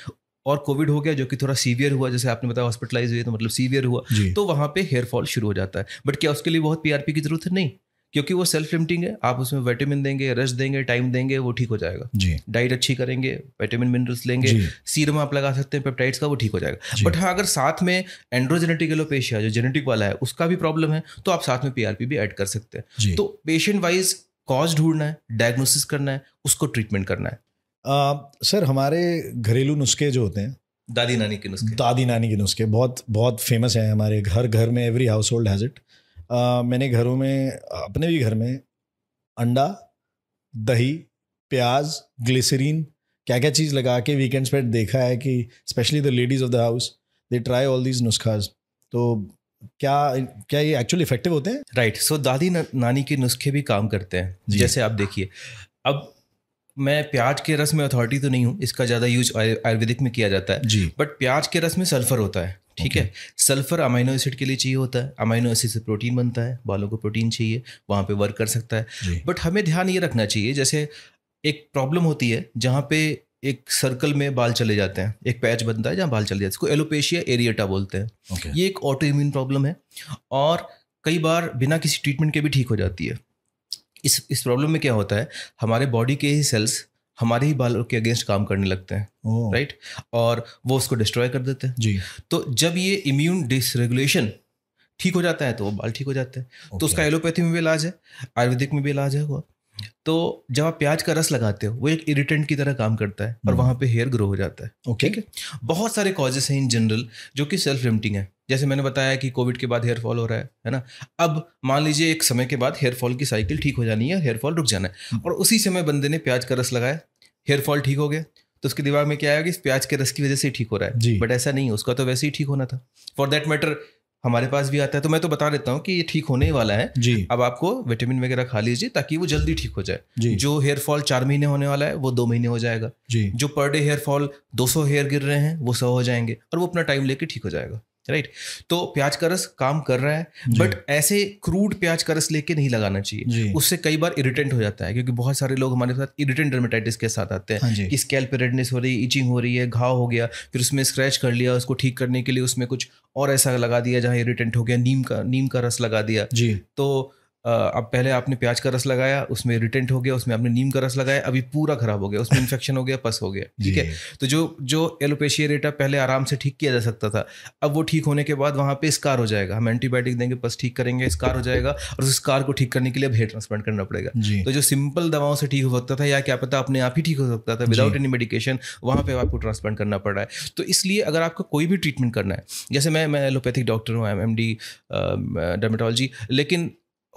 और कोविड हो गया जो कि थोड़ा सीवियर हुआ जैसे आपने बताया हॉस्पिटलाइज हुए तो मतलब सीवियर हुआ तो वहां पे हेयर फॉल शुरू हो जाता है बट क्या उसके लिए बहुत पीआरपी की जरूरत है नहीं क्योंकि वो सेल्फ लिमिटिंग है आप उसमें विटामिन देंगे रस देंगे टाइम देंगे वो ठीक हो जाएगा डाइट अच्छी करेंगे विटामिन मिनरल्स लेंगे सीरम आप लगा सकते हैं पेप्टाइड्स का वो ठीक हो जाएगा बट हाँ अगर साथ में एंड्रोजेनेटिक एलोपेशिया जो जेनेटिक वाला है उसका भी प्रॉब्लम है तो आप साथ में पीआरपी भी ऐड कर सकते हैं तो पेशेंट वाइज कॉज ढूंढना है डायग्नोसिस करना है उसको ट्रीटमेंट करना है आ, सर हमारे घरेलू नुस्खे जो होते हैं दादी नानी के नुस्खे दादी नानी के नुस्खे बहुत बहुत फेमस हैं हमारे घर घर में every household has it मैंने घरों में अपने भी घर में अंडा दही प्याज ग्लिसरीन क्या क्या चीज़ लगा के वीकेंड्स पर देखा है कि specially the ladies of the house they try all these नुस्खाज तो क्या क्या ये एक्चुअली इफेक्टिव होते हैं राइट right. सो so, दादी न, नानी के नुस्खे भी काम करते हैं जैसे आप देखिए अब मैं प्याज के रस में अथॉरिटी तो नहीं हूँ इसका ज़्यादा यूज आयुर्वेदिक में किया जाता है जी बट प्याज के रस में सल्फर होता है ठीक है सल्फर अमाइनो एसिड के लिए चाहिए होता है अमाइनो एसिड से प्रोटीन बनता है बालों को प्रोटीन चाहिए वहाँ पे वर्क कर सकता है बट हमें ध्यान ये रखना चाहिए जैसे एक प्रॉब्लम होती है जहाँ पे एक सर्कल में बाल चले जाते हैं एक पैच बनता है जहाँ बाल चले जाते हैं इसको एलोपेशिया एरिएटा बोलते हैं okay. ये एक ऑटो इम्यून प्रॉब्लम है और कई बार बिना किसी ट्रीटमेंट के भी ठीक हो जाती है इस इस प्रॉब्लम में क्या होता है हमारे बॉडी के ही सेल्स हमारे ही बालों के अगेंस्ट काम करने लगते हैं राइट और वो उसको डिस्ट्रॉय कर देते हैं जी तो जब ये इम्यून डिसरेगुलेशन ठीक हो जाता है तो वो बाल ठीक हो जाते हैं okay. तो उसका एलोपैथी में भी इलाज है आयुर्वेदिक में भी इलाज है वो तो जब आप प्याज का रस लगाते हो वो एक इरिटेंट की तरह काम करता है और हम्म। वहाँ पे हेयर ग्रो हो जाता है okay. ठीक है बहुत सारे कॉजेस हैं इन जनरल जो कि सेल्फ लिमिटिंग है जैसे मैंने बताया कि कोविड के बाद हेयर फॉल हो रहा है है ना अब मान लीजिए एक समय के बाद हेयर फॉल की साइकिल ठीक हो जानी है हेयर फॉल रुक जाना है और उसी समय बंदे ने प्याज का रस लगाया हेयर फॉल ठीक हो गया तो उसके दिमाग में क्या आया कि प्याज के रस की वजह से ठीक हो रहा है बट ऐसा नहीं है उसका तो वैसे ही ठीक होना था फॉर देट मैटर हमारे पास भी आता है तो मैं तो बता देता हूँ कि ये ठीक होने ही वाला है जी अब आपको विटामिन वगैरह खा लीजिए ताकि वो जल्दी ठीक हो जाए जी जो हेयर फॉल चार महीने होने वाला है वो दो महीने हो जाएगा जी जो पर डे हेयर फॉल सौ हेयर गिर रहे हैं वो सौ हो जाएंगे और वो अपना टाइम लेके ठीक हो जाएगा राइट तो प्याज का रस काम कर रहा है बट ऐसे क्रूड प्याज का रस लेके नहीं लगाना चाहिए उससे कई बार इरिटेंट हो जाता है क्योंकि बहुत सारे लोग हमारे साथ इरिटेंट डर्मेटाइटिस के साथ आते हैं हाँ कि स्केल पे रेडनेस हो रही है इचिंग हो रही है घाव हो गया फिर उसमें स्क्रैच कर लिया उसको ठीक करने के लिए उसमें कुछ और ऐसा लगा दिया जहाँ इरिटेंट हो गया नीम का नीम का रस लगा दिया जी तो अब पहले आपने प्याज का रस लगाया उसमें रिटेंट हो गया उसमें आपने नीम का रस लगाया अभी पूरा खराब हो गया उसमें इन्फेक्शन हो गया पस हो गया ठीक है तो जो जो एलोपेशिया रेटा पहले आराम से ठीक किया जा सकता था अब वो ठीक होने के बाद वहाँ पे स्कार हो जाएगा हम एंटीबायोटिक देंगे पस ठीक करेंगे स्कार हो जाएगा और उस स्कार को ठीक करने के लिए अब हेयर ट्रांसप्लांट करना पड़ेगा तो जो सिंपल दवाओं से ठीक हो सकता था या क्या पता अपने आप ही ठीक हो सकता था विदाउट एनी मेडिकेशन वहाँ पर आपको ट्रांसप्लांट करना पड़ रहा है तो इसलिए अगर आपको कोई भी ट्रीटमेंट करना है जैसे मैं मैं एलोपैथिक डॉक्टर हूँ एम एम डी डर्मेटोलॉजी लेकिन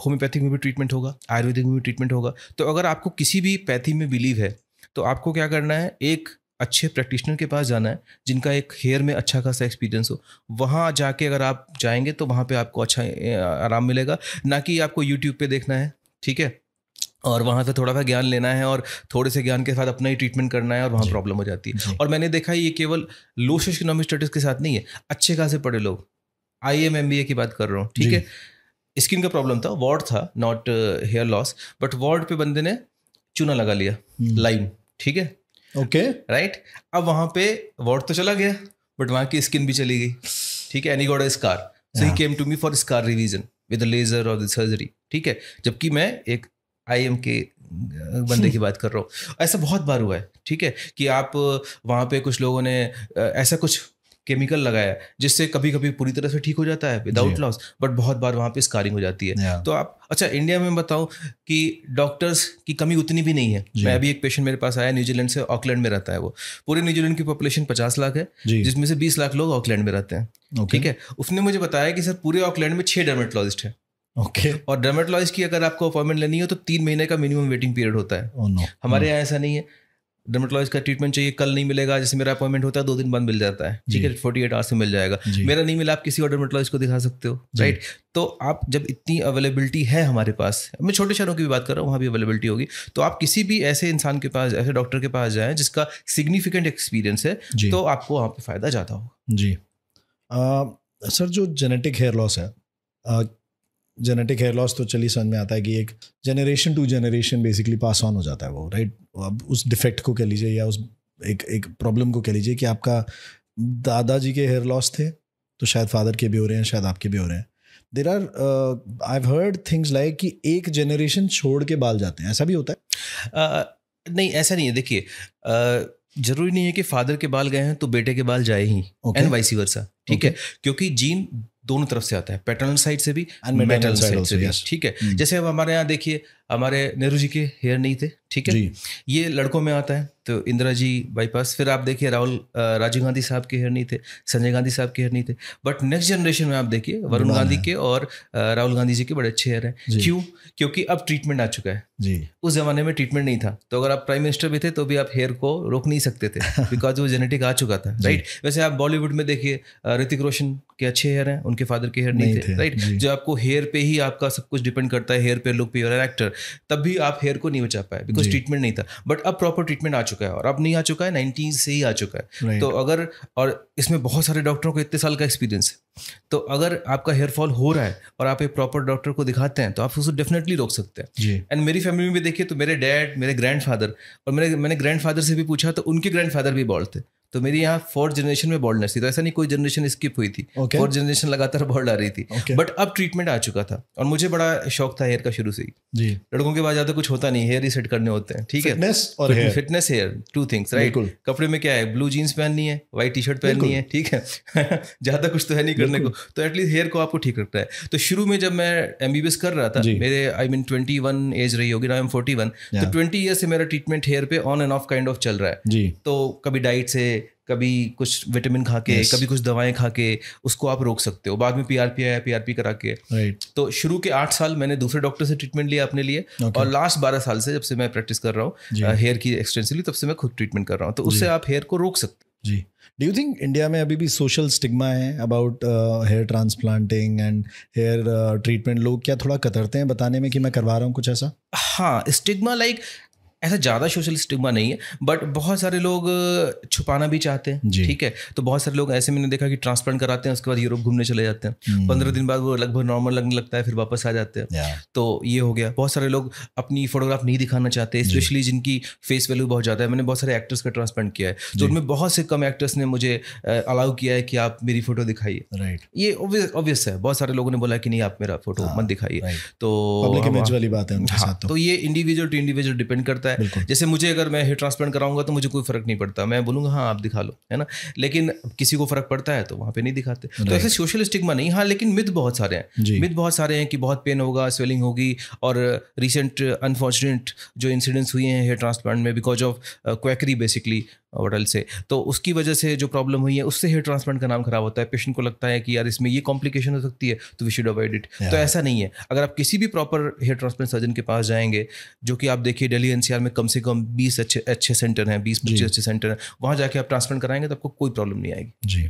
होम्योपैथिक में भी ट्रीटमेंट होगा आयुर्वेदिक में भी ट्रीटमेंट होगा तो अगर आपको किसी भी पैथी में बिलीव है तो आपको क्या करना है एक अच्छे प्रैक्टिशनर के पास जाना है जिनका एक हेयर में अच्छा खासा एक्सपीरियंस हो वहाँ जाके अगर आप जाएंगे तो वहाँ पे आपको अच्छा आराम मिलेगा ना कि आपको यूट्यूब पे देखना है ठीक है और वहाँ से थोड़ा सा ज्ञान लेना है और थोड़े से ज्ञान के साथ अपना ही ट्रीटमेंट करना है और वहाँ प्रॉब्लम हो जाती है और मैंने देखा ये केवल लो स्टडीज़ स्टेटस के साथ नहीं है अच्छे खासे पढ़े लोग I am M B A की बात कर रहा हूँ ठीक है स्किन का प्रॉब्लम था वार्ड था not hair loss but ward पे बंदे ने चूना लगा लिया लाइम हम्म। ठीक है ओके राइट अब वहां पे वार्ड तो चला गया बट वहां की स्किन भी चली गई ठीक है any god scar so he came to me for scar revision with laser और सर्जरी ठीक है जबकि मैं एक आई एम के बंदे की बात कर रहा हूँ ऐसा बहुत बार हुआ है ठीक है कि आप uh, वहाँ पे कुछ लोगों ने uh, ऐसा कुछ केमिकल लगाया जिससे कभी कभी पूरी तरह से ठीक हो जाता है विदाउट लॉस बट बहुत बार वहाँ पे स्कारिंग हो जाती है तो आप अच्छा इंडिया में बताऊँ कि डॉक्टर्स की कमी उतनी भी नहीं है मैं अभी एक पेशेंट मेरे पास आया न्यूजीलैंड से ऑकलैंड में रहता है वो पूरे न्यूजीलैंड की पॉपुलेशन पचास लाख है जिसमें से बीस लाख लोग ऑकलैंड में रहते हैं ठीक है उसने मुझे बताया कि सर पूरे ऑकलैंड में छः डर्मेटोलॉजिस्ट है ओके okay. और ड्रमेटोलॉजिस्ट की अगर आपको अपॉइंटमेंट लेनी हो तो तीन महीने का मिनिमम वेटिंग पीरियड होता है oh, no. हमारे hmm. यहाँ ऐसा नहीं है डर्मेटोलॉजिस्ट का ट्रीटमेंट चाहिए कल नहीं मिलेगा जैसे मेरा अपॉइंटमेंट होता है दो दिन बाद मिल जाता है ठीक है फोर्टी एट आवर्स में मिल जाएगा मेरा नहीं मिला आप किसी और डर्मेटोलॉजिस्ट को दिखा सकते हो राइट तो आप जब इतनी अवेलेबिलिटी है हमारे पास मैं छोटे शहरों की भी बात कर रहा हूँ वहाँ भी अवेलेबिलिटी होगी तो आप किसी भी ऐसे इंसान के पास ऐसे डॉक्टर के पास जाएं जिसका सिग्निफिकेंट एक्सपीरियंस है तो आपको वहाँ पर फ़ायदा ज़्यादा होगा जी सर जो जेनेटिक हेयर लॉस है जेनेटिक हेयर लॉस तो चली समझ में आता है कि एक generation to generation basically pass on हो जाता है वो राइट अब उस डिफेक्ट को कह लीजिए या उस एक एक प्रॉब्लम को कह लीजिए कि आपका दादाजी के हेयर लॉस थे तो शायद फादर के भी हो रहे हैं शायद आपके भी हो रहे हैं there are I heard things like कि एक जनरेशन छोड़ के बाल जाते हैं ऐसा भी होता है uh, नहीं ऐसा नहीं है देखिए uh, जरूरी नहीं है कि फादर के बाल गए हैं तो बेटे के बाल जाए ही एंड वाइसी वर्षा ठीक है क्योंकि जीन दोनों तरफ से आता है पेट्रोल साइड से भी एंड मेटल साइड से भी ठीक है hmm. जैसे अब हमारे यहाँ देखिए हमारे नेहरू जी के हेयर नहीं थे ठीक है ये लड़कों में आता है तो इंदिरा जी बाईपास फिर आप देखिए राहुल राजीव गांधी साहब के हेयर नहीं थे संजय गांधी साहब के हेयर नहीं थे बट नेक्स्ट जनरेशन में आप देखिए वरुण गांधी के और राहुल गांधी जी के बड़े अच्छे हेयर हैं क्यों क्योंकि अब ट्रीटमेंट आ चुका है जी उस जमाने में ट्रीटमेंट नहीं था तो अगर आप प्राइम मिनिस्टर भी थे तो भी आप हेयर को रोक नहीं सकते थे बिकॉज [laughs] वो जेनेटिक आ चुका था राइट वैसे आप बॉलीवुड में देखिए ऋतिक रोशन के अच्छे हेयर हैं उनके फादर के हेयर नहीं, थे राइट जो आपको हेयर पे ही आपका सब कुछ डिपेंड करता है हेयर पे लुक पे और एक्टर तब भी आप हेयर को नहीं बचा पाए बिकॉज ट्रीटमेंट नहीं था बट अब प्रॉपर ट्रीटमेंट आ चुका है और अब नहीं आ चुका है नाइनटीज से ही आ चुका है तो अगर और इसमें बहुत सारे डॉक्टरों को इतने साल का एक्सपीरियंस है तो अगर आपका हेयर फॉल हो रहा है और आप एक प्रॉपर डॉक्टर को दिखाते हैं तो आप उसको डेफिनेटली रोक सकते हैं एंड मेरी फैमिली में भी देखिए तो मेरे डैड मेरे ग्रैंड और मेरे मैंने ग्रैंड से भी पूछा तो उनके ग्रैंड भी बॉल्ड थे तो मेरी यहाँ फोर्थ जनरेशन में बॉल्डनेस थी तो ऐसा नहीं कोई जनरेशन स्किप हुई थी okay. फोर्थ जनरेशन लगातार बॉल्ड आ रही थी okay. बट अब ट्रीटमेंट आ चुका था और मुझे बड़ा शौक था हेयर का शुरू से ही जी लड़कों के बाद ज्यादा कुछ होता नहीं हेयर ही सेट करने होते हैं ठीक है और fitness hair two things right कपड़े में क्या है ब्लू जीन्स पहननी है व्हाइट टी शर्ट पहननी है ठीक है [laughs] ज्यादा कुछ तो है नहीं करने को तो एटलीस्ट हेयर को आपको ठीक रखता है तो शुरू में जब मैं एम कर रहा था मेरे आई मीन ट्वेंटी एज रही होगी ना एम फोर्टी तो ट्वेंटी ईयर से मेरा ट्रीटमेंट हेयर पे on and off kind of चल रहा है तो कभी डाइट से कभी कुछ विटामिन खा के yes. कभी कुछ दवाएं खा के उसको आप रोक सकते हो बाद में पी आर पी आया पी आर पी करा के right. तो शुरू के आठ साल मैंने दूसरे डॉक्टर से ट्रीटमेंट लिया अपने लिए okay. और लास्ट बारह साल से जब से मैं प्रैक्टिस कर रहा हूँ हेयर की एक्सटेंसिवली तब से मैं खुद ट्रीटमेंट कर रहा हूँ तो उससे आप हेयर को रोक सकते हो जी डू यू थिंक इंडिया में अभी भी सोशल स्टिग्मा है about hair transplanting and hair treatment लोग क्या थोड़ा कतरते हैं बताने में कि मैं करवा रहा हूँ कुछ ऐसा हाँ स्टिग्मा लाइक like, ऐसा ज़्यादा सोशल स्टिग्मा नहीं है बट बहुत सारे लोग छुपाना भी चाहते हैं ठीक है तो बहुत सारे लोग ऐसे मैंने देखा कि ट्रांसप्लांट कराते हैं उसके बाद यूरोप घूमने चले जाते हैं हम्म। पंद्रह दिन बाद वो लगभग नॉर्मल लगने लगता है फिर वापस आ जाते हैं तो ये हो गया बहुत सारे लोग अपनी फोटोग्राफ नहीं दिखाना चाहते स्पेशली जिनकी फेस वैल्यू बहुत ज़्यादा है मैंने बहुत सारे एक्टर्स का ट्रांसप्लांट किया है तो उनमें बहुत से कम एक्टर्स ने मुझे अलाउ किया है कि आप मेरी फोटो दिखाइए राइट ये ऑब्वियस है बहुत सारे लोगों ने बोला कि नहीं आप मेरा फोटो हाँ, मत दिखाइए तो वाली बात है हाँ, तो।, तो ये इंडिविजुअल टू इंडिविजुअल डिपेंड करता है है जैसे मुझे अगर मैं हेयर ट्रांसप्लांट कराऊंगा तो मुझे कोई फर्क नहीं पड़ता मैं बोलूंगा हाँ आप दिखा लो है ना लेकिन किसी को फर्क पड़ता है तो वहां पर नहीं दिखाते तो ऐसे सोशल स्टिग्मा नहीं हाँ लेकिन मिथ बहुत सारे हैं मिथ बहुत सारे हैं कि बहुत पेन होगा स्वेलिंग होगी और रिसेंट अनफॉर्चुनेट जो इंसिडेंट्स हुए हैं हेयर ट्रांसप्लांट में बिकॉज ऑफ क्वैकरी बेसिकली वडल से तो उसकी वजह से जो प्रॉब्लम हुई है उससे हेयर ट्रांसप्लांट का नाम खराब होता है पेशेंट को लगता है कि यार इसमें ये कॉम्प्लिकेशन हो सकती है तो वी शुड अवॉइड इट तो ऐसा नहीं है अगर आप किसी भी प्रॉपर हेयर ट्रांसप्लांट सर्जन के पास जाएंगे जो कि आप देखिए डेली एनसीआर में कम से कम बीस अच्छे अच्छे सेंटर हैं बीस पच्चीस अच्छे सेंटर हैं वहाँ जाके आप ट्रांसप्लांट कराएंगे तो आपको कोई प्रॉब्लम नहीं आएगी जी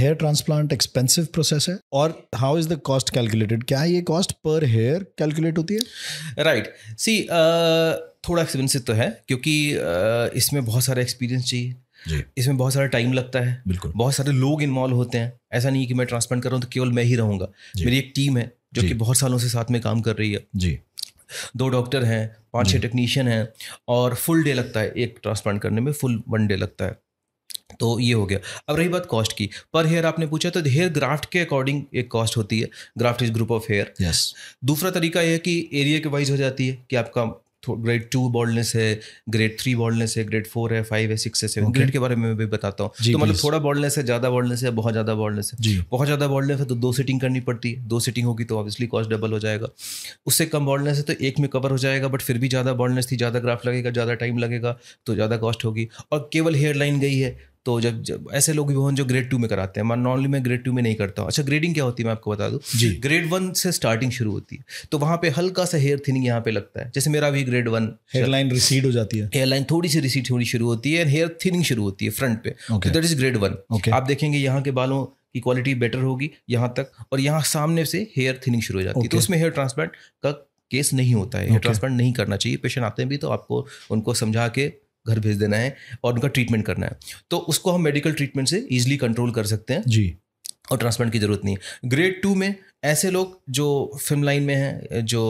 हेयर ट्रांसप्लांट एक्सपेंसिव प्रोसेस है और how is the cost calculated क्या ये कॉस्ट पर हेयर कैलकुलेट होती है राइट right. सी uh, थोड़ा एक्सपेंसिव तो है क्योंकि uh, इसमें बहुत सारा एक्सपीरियंस चाहिए जी। इसमें बहुत सारा टाइम लगता है बिल्कुल बहुत सारे लोग इन्वॉल्व होते हैं ऐसा नहीं कि मैं ट्रांसप्लांट कर रहा हूँ तो केवल मैं ही रहूंगा मेरी एक टीम है जो कि बहुत सालों से साथ में काम कर रही है जी दो डॉक्टर हैं पांच छह हम्म। टेक्नीशियन हैं और फुल डे लगता है एक ट्रांसप्लांट करने में फुल वन डे लगता है तो ये हो गया अब रही बात कॉस्ट की पर हेयर आपने पूछा तो हेयर ग्राफ्ट के अकॉर्डिंग एक कॉस्ट होती है graft is group of hair दूसरा तरीका यह है कि एरिया के वाइज हो जाती है कि आपका ग्रेड टू बॉल्डनेस है ग्रेड थ्री बॉल्डनेस है ग्रेड फोर है फाइव है सिक्स है सेवन ग्रेड के बारे में मैं भी बताता हूँ तो मतलब थोड़ा बॉल्डनेस है ज़्यादा बॉल्डनेस है बहुत ज़्यादा बॉल्डनेस है बहुत ज़्यादा बॉल्डनेस है तो दो सीटिंग करनी पड़ती है दो सीटिंग होगी तो ऑब्वियसली कॉस्ट डबल हो जाएगा उससे कम बॉल्डनेस है तो एक में कवर हो जाएगा बट फिर भी ज़्यादा बॉल्डनेस थी ज़्यादा ग्राफ लगेगा ज़्यादा टाइम लगेगा तो ज़्यादा कॉस्ट होगी और केवल हेयर लाइन गई है तो जब जब ऐसे लोग भी हों जो ग्रेड टू में कराते हैं मैं नॉर्मली मैं ग्रेड टू में नहीं करता हूँ अच्छा ग्रेडिंग क्या होती है मैं आपको बता दूँ जी ग्रेड वन से स्टार्टिंग शुरू होती है तो वहाँ पे हल्का सा हेयर थिनिंग यहाँ पे लगता है जैसे मेरा भी ग्रेड वन हेयरलाइन रिसीड हो जाती है हेयरलाइन थोड़ी सी रिसीड होनी शुरू होती है एंड हेयर थिनिंग शुरू होती है फ्रंट पे दैट इज ग्रेड वन आप देखेंगे यहाँ के बालों की क्वालिटी बेटर होगी यहाँ तक और यहाँ सामने से हेयर थिनिंग शुरू हो जाती है तो उसमें हेयर ट्रांसप्लांट का केस नहीं होता है हेयर ट्रांसप्लांट नहीं करना चाहिए पेशेंट आते हैं भी तो आपको उनको समझा के घर भेज देना है और उनका ट्रीटमेंट करना है तो उसको हम मेडिकल ट्रीटमेंट से ईजिली कंट्रोल कर सकते हैं जी और ट्रांसप्लांट की ज़रूरत नहीं है ग्रेड टू में ऐसे लोग जो फिल्म लाइन में हैं जो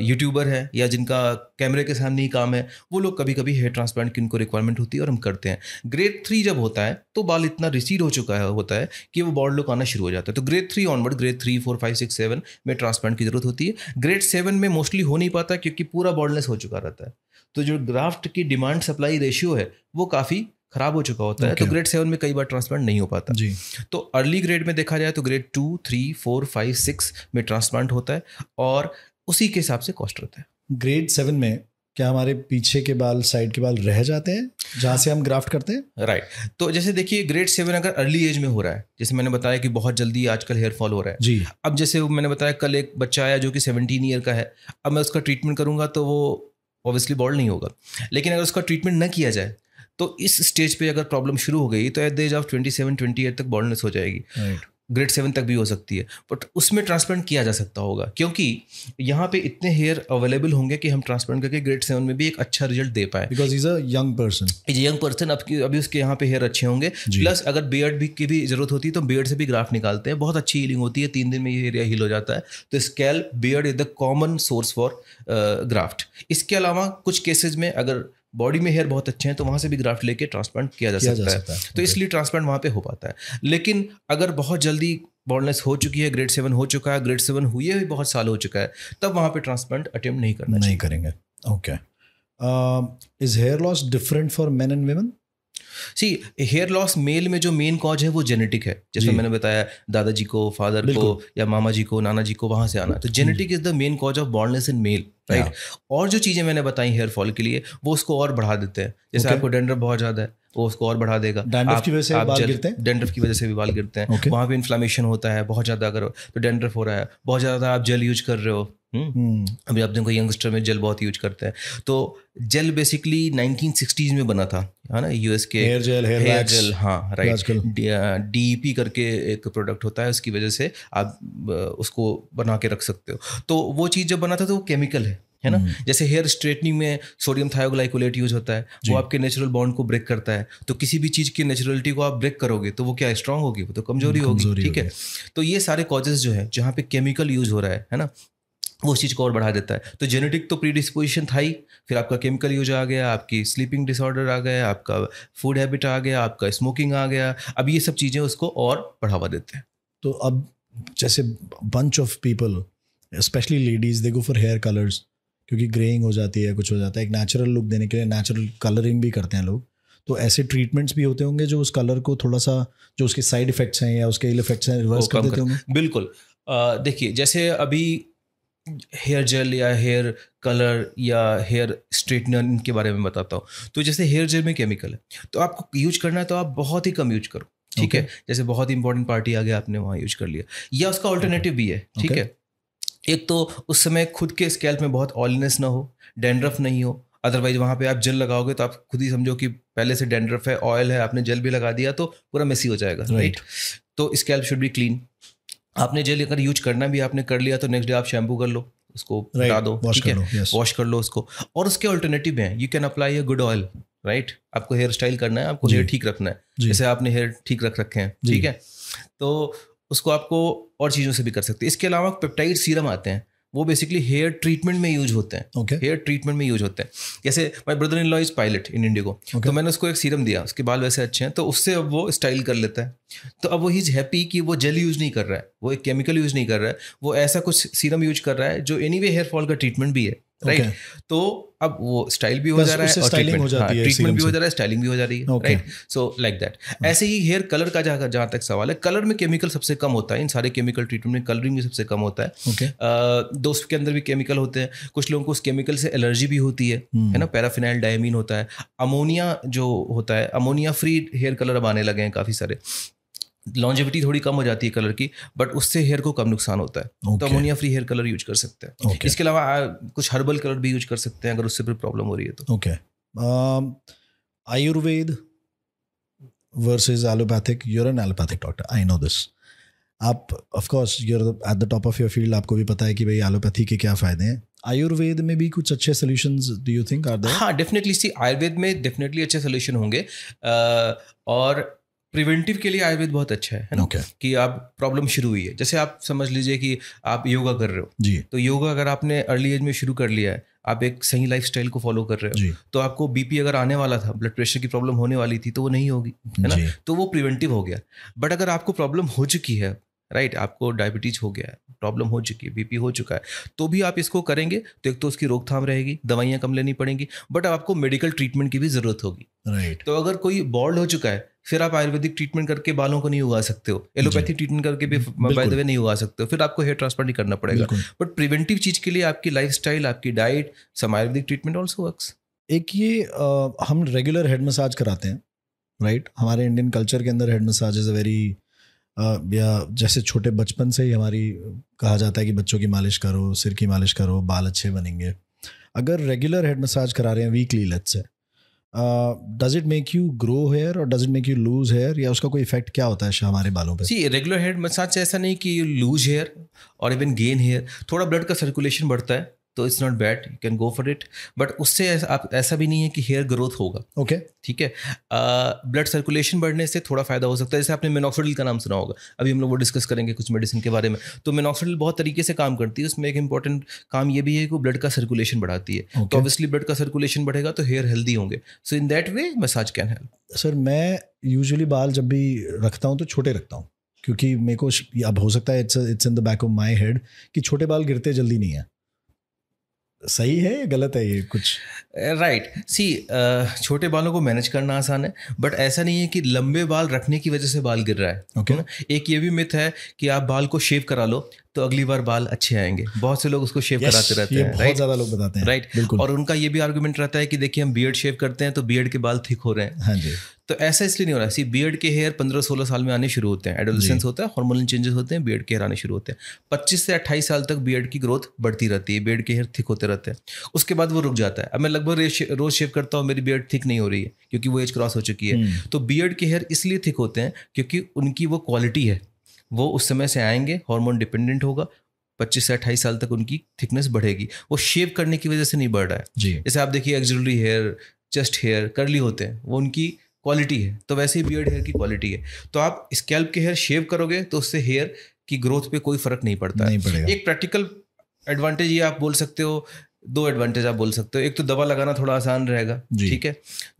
यूट्यूबर हैं या जिनका कैमरे के सामने ही काम है वो लोग कभी कभी हेयर ट्रांसप्लांट की उनको रिक्वायरमेंट होती है और हम करते हैं ग्रेड थ्री जब होता है तो बाल इतना रिसीड हो चुका है होता है कि वो बॉर्ड लुक आना शुरू हो जाता है तो grade three onward grade three four five six seven में ट्रांसप्लांट की ज़रूरत होती है ग्रेड सेवन में मोस्टली हो नहीं पाता क्योंकि पूरा बॉर्डलेस हो चुका रहता है तो जो ग्राफ्ट की डिमांड सप्लाई रेशियो है वो काफ़ी खराब हो चुका होता okay. है तो ग्रेड सेवन में कई बार ट्रांसप्लांट नहीं हो पाता जी तो अर्ली ग्रेड में देखा जाए तो grade two three four five six में ट्रांसप्लांट होता है और उसी के हिसाब से कॉस्ट रहता है ग्रेड सेवन में क्या हमारे पीछे के बाल साइड के बाल रह जाते हैं जहाँ से हम ग्राफ्ट करते हैं राइट right. तो जैसे देखिए ग्रेड सेवन अगर अर्ली एज में हो रहा है जैसे मैंने बताया कि बहुत जल्दी आजकल हेयर फॉल हो रहा है जी अब जैसे मैंने बताया कल एक बच्चा आया जो कि सेवनटीन ईयर का है अब मैं उसका ट्रीटमेंट करूंगा तो वो ऑब्वियसली बॉल्ड नहीं होगा लेकिन अगर उसका ट्रीटमेंट न किया जाए तो इस स्टेज पे अगर प्रॉब्लम शुरू हो गई तो at the age of twenty seven twenty eight तक बॉल्डनेस हो जाएगी right. ग्रेड सेवन तक भी हो सकती है बट उसमें ट्रांसप्लांट किया जा सकता होगा क्योंकि यहाँ पे इतने हेयर अवेलेबल होंगे कि हम ट्रांसप्लांट करके ग्रेड सेवन में भी एक अच्छा रिजल्ट दे पाए because is young person is young person अभी उसके यहाँ पे हेयर अच्छे होंगे प्लस अगर बियर्ड भी की भी जरूरत होती है तो बियर्ड से भी ग्राफ निकालते हैं बहुत अच्छी हीलिंग होती है तीन दिन में ये एरिया हील हो जाता है तो scalp beard is the common source for graft इसके अलावा कुछ केसेज में अगर बॉडी में हेयर बहुत अच्छे हैं तो वहाँ से भी ग्राफ्ट लेके ट्रांसप्लांट किया जा, सकता, है, तो इसलिए ट्रांसप्लांट वहाँ पे हो पाता है लेकिन अगर बहुत जल्दी बॉर्डनेस हो चुकी है ग्रेड सेवन हो चुका है ग्रेड सेवन हुए भी बहुत साल हो चुका है तब वहाँ पे ट्रांसप्लांट अटेम्प्ट नहीं करना नहीं करेंगे okay is hair loss different for man and women see hair loss male में जो मेन कॉज है वो जेनेटिक है जैसे मैंने बताया दादाजी को फादर को या मामा जी को नाना जी को वहां से आना तो genetic is the main cause of baldness in male right और जो चीजें मैंने बताई हेयर फॉल के लिए वो उसको और बढ़ा देते हैं जैसे आपको डेंडर बहुत ज्यादा है वो उसको और बढ़ा देगा डेंड्रफ की वजह से बाल गिरते हैं डेंड्रफ की वजह से भी बाल गिरते हैं okay. वहाँ पे इन्फ्लामेशन होता है बहुत ज़्यादा अगर तो डेंड्रफ हो रहा है बहुत ज़्यादा आप जेल यूज कर रहे हो हम्म। हम्म। अभी आप देखो यंगस्टर में जेल बहुत यूज करते हैं तो जेल बेसिकली 1960s में बना था है ना यूएस के हेयर जेल हेयर जेल हाँ राइट डीपी e करके एक प्रोडक्ट होता है उसकी वजह से आप उसको बना के रख सकते हो तो वो चीज़ जब बना था तो वो केमिकल है है ना हम्म। जैसे हेयर स्ट्रेटनिंग में सोडियम थायोग्लाइकोलेट यूज होता है वो आपके नेचुरल बॉन्ड को ब्रेक करता है तो किसी भी चीज़ की नेचुरलिटी को आप ब्रेक करोगे तो वो क्या स्ट्रांग होगी वो तो कमजोरी होगी ठीक है तो ये सारे कॉजेज जो है जहाँ पे केमिकल यूज हो रहा है है ना वो उस चीज़ को और बढ़ा देता है तो जेनेटिक तो प्री डिस्पोजिशन था ही फिर आपका केमिकल यूज आ गया आपकी स्लीपिंग डिसऑर्डर आ गया आपका फूड हैबिट आ गया आपका स्मोकिंग आ गया अब ये सब चीज़ें उसको और बढ़ावा देते हैं तो अब जैसे bunch of people specially ladies they go for hair colours क्योंकि ग्रेइंग हो जाती है कुछ हो जाता है एक नेचुरल लुक देने के लिए नेचुरल कलरिंग भी करते हैं लोग तो ऐसे ट्रीटमेंट्स भी होते होंगे जो उस कलर को थोड़ा सा जो उसके साइड इफेक्ट्स हैं या उसके इल इफेक्ट्स हैं रिवर्स कर देते होंगे बिल्कुल देखिए जैसे अभी हेयर जेल या हेयर कलर या हेयर स्ट्रेटनर इनके बारे में बताता हूँ तो जैसे हेयर जेल में केमिकल है तो आपको यूज करना है तो आप बहुत ही कम यूज करो ठीक okay. है जैसे बहुत ही इंपॉर्टेंट पार्टी आ गया आपने वहाँ यूज कर लिया या उसका ऑल्टरनेटिव भी है ठीक okay. है एक तो उस समय खुद के स्कैल्प में बहुत ऑयलनेस ना हो डेंड्रफ नहीं हो अदरवाइज वहाँ पे आप जेल लगाओगे तो आप खुद ही समझो कि पहले से डेंड्रफ है ऑयल है आपने जेल भी लगा दिया तो पूरा मेसी हो जाएगा राइट right. right? तो स्कैल्प शुड बी क्लीन आपने जेल अगर यूज करना भी आपने कर लिया तो नेक्स्ट डे आप शैम्पू कर लो उसको हटा right, दो वॉश कर लो वॉश yes. कर लो उसको और उसके ऑल्टरनेटिव हैं you can apply a good oil right आपको हेयर स्टाइल करना है आपको हेयर ठीक रखना है जैसे आपने हेयर ठीक रख रखे हैं ठीक है तो उसको आपको और चीज़ों से भी कर सकते हैं इसके अलावा पेप्टाइड सीरम आते हैं वो बेसिकली हेयर ट्रीटमेंट में यूज होते हैं ओके हेयर ट्रीटमेंट में यूज होते हैं जैसे my brother in law is pilot in India को तो मैंने उसको एक सीरम दिया उसके बाल वैसे अच्छे हैं तो उससे अब वो स्टाइल कर लेता है तो अब वो ही इज हैप्पी कि वो जेल यूज नहीं कर रहा है वो एक केमिकल यूज नहीं कर रहा है वो ऐसा कुछ सीरम यूज कर रहा है जो एनी वे हेयर फॉल का ट्रीटमेंट भी है राइट तो अब वो स्टाइल भी हो जा रहा है और हो जाती हाँ, है ट्रीटमेंट भी हो जा रहा है स्टाइलिंग भी हो जा रही है राइट सो लाइक दैट ऐसे ही हेयर कलर का जहाँ जहाँ तक सवाल है कलर में केमिकल सबसे कम होता है इन सारे केमिकल ट्रीटमेंट में कलरिंग भी सबसे कम होता है दोस्त के अंदर भी केमिकल होते हैं कुछ लोगों को उस केमिकल से एलर्जी भी होती है hmm. है ना पैराफिनाइल डायमीन होता है अमोनिया जो होता है अमोनिया फ्री हेयर कलर अब आने लगे हैं काफ़ी सारे लॉन्जिविटी थोड़ी कम हो जाती है कलर की बट उससे हेयर को कम नुकसान होता है तो okay. तो ammonia free hair colour use कर सकते हैं okay. इसके अलावा कुछ हर्बल कलर भी यूज कर सकते हैं अगर उससे भी प्रॉब्लम हो रही है तो okay Ayurveda versus allopathic you're an allopathic doctor I know this आप of course you're at the top of your field आपको भी पता है कि भाई एलोपैथी के क्या फायदे हैं आयुर्वेद में भी कुछ अच्छे solution do you think are हाँ डेफिनेटली सी आयुर्वेद में डेफिनेटली अच्छे सोल्यूशन होंगे uh, और प्रिवेंटिव के लिए आयुर्वेद बहुत अच्छा है ना okay. कि आप प्रॉब्लम शुरू हुई है जैसे आप समझ लीजिए कि आप योगा कर रहे हो जी तो योगा अगर आपने अर्ली एज में शुरू कर लिया है आप एक सही लाइफ स्टाइल को फॉलो कर रहे हो तो आपको बीपी अगर आने वाला था ब्लड प्रेशर की प्रॉब्लम होने वाली थी तो वो नहीं होगी है ना तो वो प्रिवेंटिव हो गया बट अगर आपको प्रॉब्लम हो चुकी है राइट right, आपको डायबिटीज हो गया है प्रॉब्लम हो चुकी है बीपी हो चुका है तो भी आप इसको करेंगे तो एक तो उसकी रोकथाम रहेगी दवाइयाँ कम लेनी पड़ेंगी बट आपको मेडिकल ट्रीटमेंट की भी जरूरत होगी राइट right. तो अगर कोई बॉल्ड हो चुका है फिर आप आयुर्वेदिक ट्रीटमेंट करके बालों को नहीं उगा सकते हो एलोपैथी ट्रीटमेंट करके भी बाय द वे नहीं उगा सकते हो फिर आपको हेयर ट्रांसप्लांट नहीं करना पड़ेगा बट प्रिवेंटिव चीज के लिए आपकी लाइफ आपकी diet some ayurvedic treatment also work एक ये आ, हम रेगुलर हेड मसाज कराते हैं राइट right? हमारे इंडियन कल्चर के अंदर head massage is a very या जैसे छोटे बचपन से ही हमारी कहा जाता है कि बच्चों की मालिश करो सिर की मालिश करो बाल अच्छे बनेंगे अगर रेगुलर हेड मसाज करा रहे हैं weekly let's say does it make you grow hair और does it make you lose hair या उसका कोई इफेक्ट क्या होता है हमारे बालों पे सी रेगुलर हेयर मसाज से ऐसा नहीं कि यू लूज हेयर और इवन गेन हेयर थोड़ा ब्लड का सर्कुलेशन बढ़ता है तो it's not bad you can go for it but उससे आप ऐसा भी नहीं है कि हेयर ग्रोथ होगा ओके ठीक है ब्लड सर्कुलेशन बढ़ने से थोड़ा फायदा हो सकता है जैसे आपने मेनोक्सोडिल का नाम सुना होगा अभी हम लोग वो डिस्कस करेंगे कुछ मेडिसिन के बारे में तो मेनोक्सोडिल बहुत तरीके से काम करती है उसमें एक इंपॉर्टेंट काम ये भी है कि ब्लड का सर्कुलेशन बढ़ाती है तो ऑब्वियसली ब्लड का सर्कुलेशन बढ़ेगा तो हेयर हेल्दी होंगे so in that way massage can help sir मैं यूजली बाल जब भी रखता हूँ तो छोटे रखता हूँ क्योंकि मेरे को अब हो सकता है it's it's in the back of my head कि छोटे बाल गिरते जल्दी नहीं है सही है या गलत है ये कुछ राइट सी छोटे बालों को मैनेज करना आसान है बट ऐसा नहीं है कि लंबे बाल रखने की वजह से बाल गिर रहा है ओके okay. ना एक ये भी मिथ है कि आप बाल को शेव करा लो तो अगली बार बाल अच्छे आएंगे बहुत से लोग उसको शेव yes, कराते रहते हैं बहुत ज्यादा लोग बताते हैं राइट और उनका ये भी आर्ग्यूमेंट रहता है कि देखिए हम बियड शेव करते हैं तो बियड के बाल थिक हो रहे हैं हाँ जी तो ऐसा इसलिए नहीं हो रहा सी बियड के हेयर पंद्रह सोलह साल में आने शुरू होते हैं एडोलेसेंस होता है हॉर्मोनल चेंजेस होते हैं बियड के हेयर आने शुरू होते हैं पच्चीस से अट्ठाईस साल तक बियड की ग्रोथ बढ़ती रहती है बियड के हेयर थिक होते रहते हैं उसके बाद वो रुक जाता है अब मैं लगभग लगभग रोज शेव करता हूँ मेरी बियर्ड थिक नहीं हो रही है क्योंकि वो एज क्रॉस हो चुकी है हम्म। तो बियर्ड के हेयर इसलिए थिक होते हैं क्योंकि उनकी वो क्वालिटी है वो उस समय से आएंगे हार्मोन डिपेंडेंट होगा पच्चीस से अट्ठाईस साल तक उनकी थिकनेस बढ़ेगी वो शेव करने की वजह से नहीं बढ़ रहा है जैसे आप देखिए एक्जरी हेयर चेस्ट हेयर करली होते हैं वो उनकी क्वालिटी है तो वैसे ही बियर्ड हेयर की क्वालिटी है तो आप स्कैल्प के हेयर शेव करोगे तो उससे हेयर की ग्रोथ पे कोई फर्क नहीं पड़ता नहीं एक प्रैक्टिकल एडवांटेज ये आप बोल सकते हो दो एडवांटेज आप बोल सकते हो एक तो दवा लगाना थोड़ा आसान रहेगा ठीक है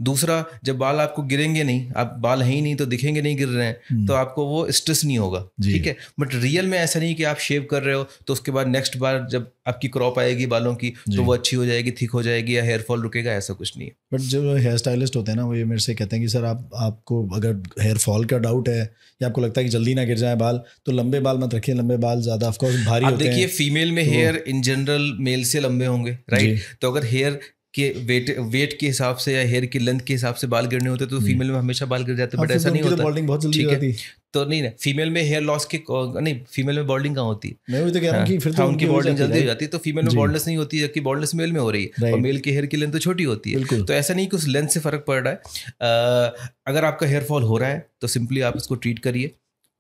दूसरा जब बाल आपको गिरेंगे नहीं आप बाल हैं ही नहीं तो दिखेंगे नहीं गिर रहे हैं हम्म। तो आपको वो स्ट्रेस नहीं होगा ठीक है बट रियल में ऐसा नहीं कि आप शेव कर रहे हो तो उसके बाद नेक्स्ट बार जब आपकी क्रॉप आएगी बालों की तो वो अच्छी हो जाएगी थिक हो जाएगी या हेयर फॉल रुकेगा ऐसा कुछ नहीं है बट जो हेयर स्टाइलिस्ट होते हैं ना वो ये मेरे से कहते हैं कि सर आप आपको अगर हेयर फॉल का डाउट है या आपको लगता है कि जल्दी ना गिर जाए बाल तो लंबे बाल मत रखिए लंबे बाल ज्यादा ऑफकोर्स भारी आप देखिए फीमेल में हेयर इन जनरल मेल से लंबे होंगे राइट तो अगर हेयर के वेट वेट के हिसाब से या हेयर की लेंथ के हिसाब से बाल गिरने होते तो फीमेल में हमेशा बाल गिर जाते बट हाँ, तो ऐसा नहीं तो होता बहुत जल्दी ठीक है तो नहीं ना फीमेल में हेयर लॉस की नहीं फीमेल में बॉल्डिंग कहाँ होती है मैं भी तो कह रहा हूँ हाँ, कि फिर तो हाँ, उनकी बॉल्डिंग जल्दी हो जाती है तो फीमेल में बॉल्डनेस नहीं होती जबकि बॉल्डनेस मेल में हो रही है और मेल के हेयर की लेंथ तो छोटी होती है तो ऐसा नहीं कि उस लेंथ से फर्क पड़ रहा है अगर आपका हेयर फॉल हो रहा है तो सिंपली आप इसको ट्रीट करिए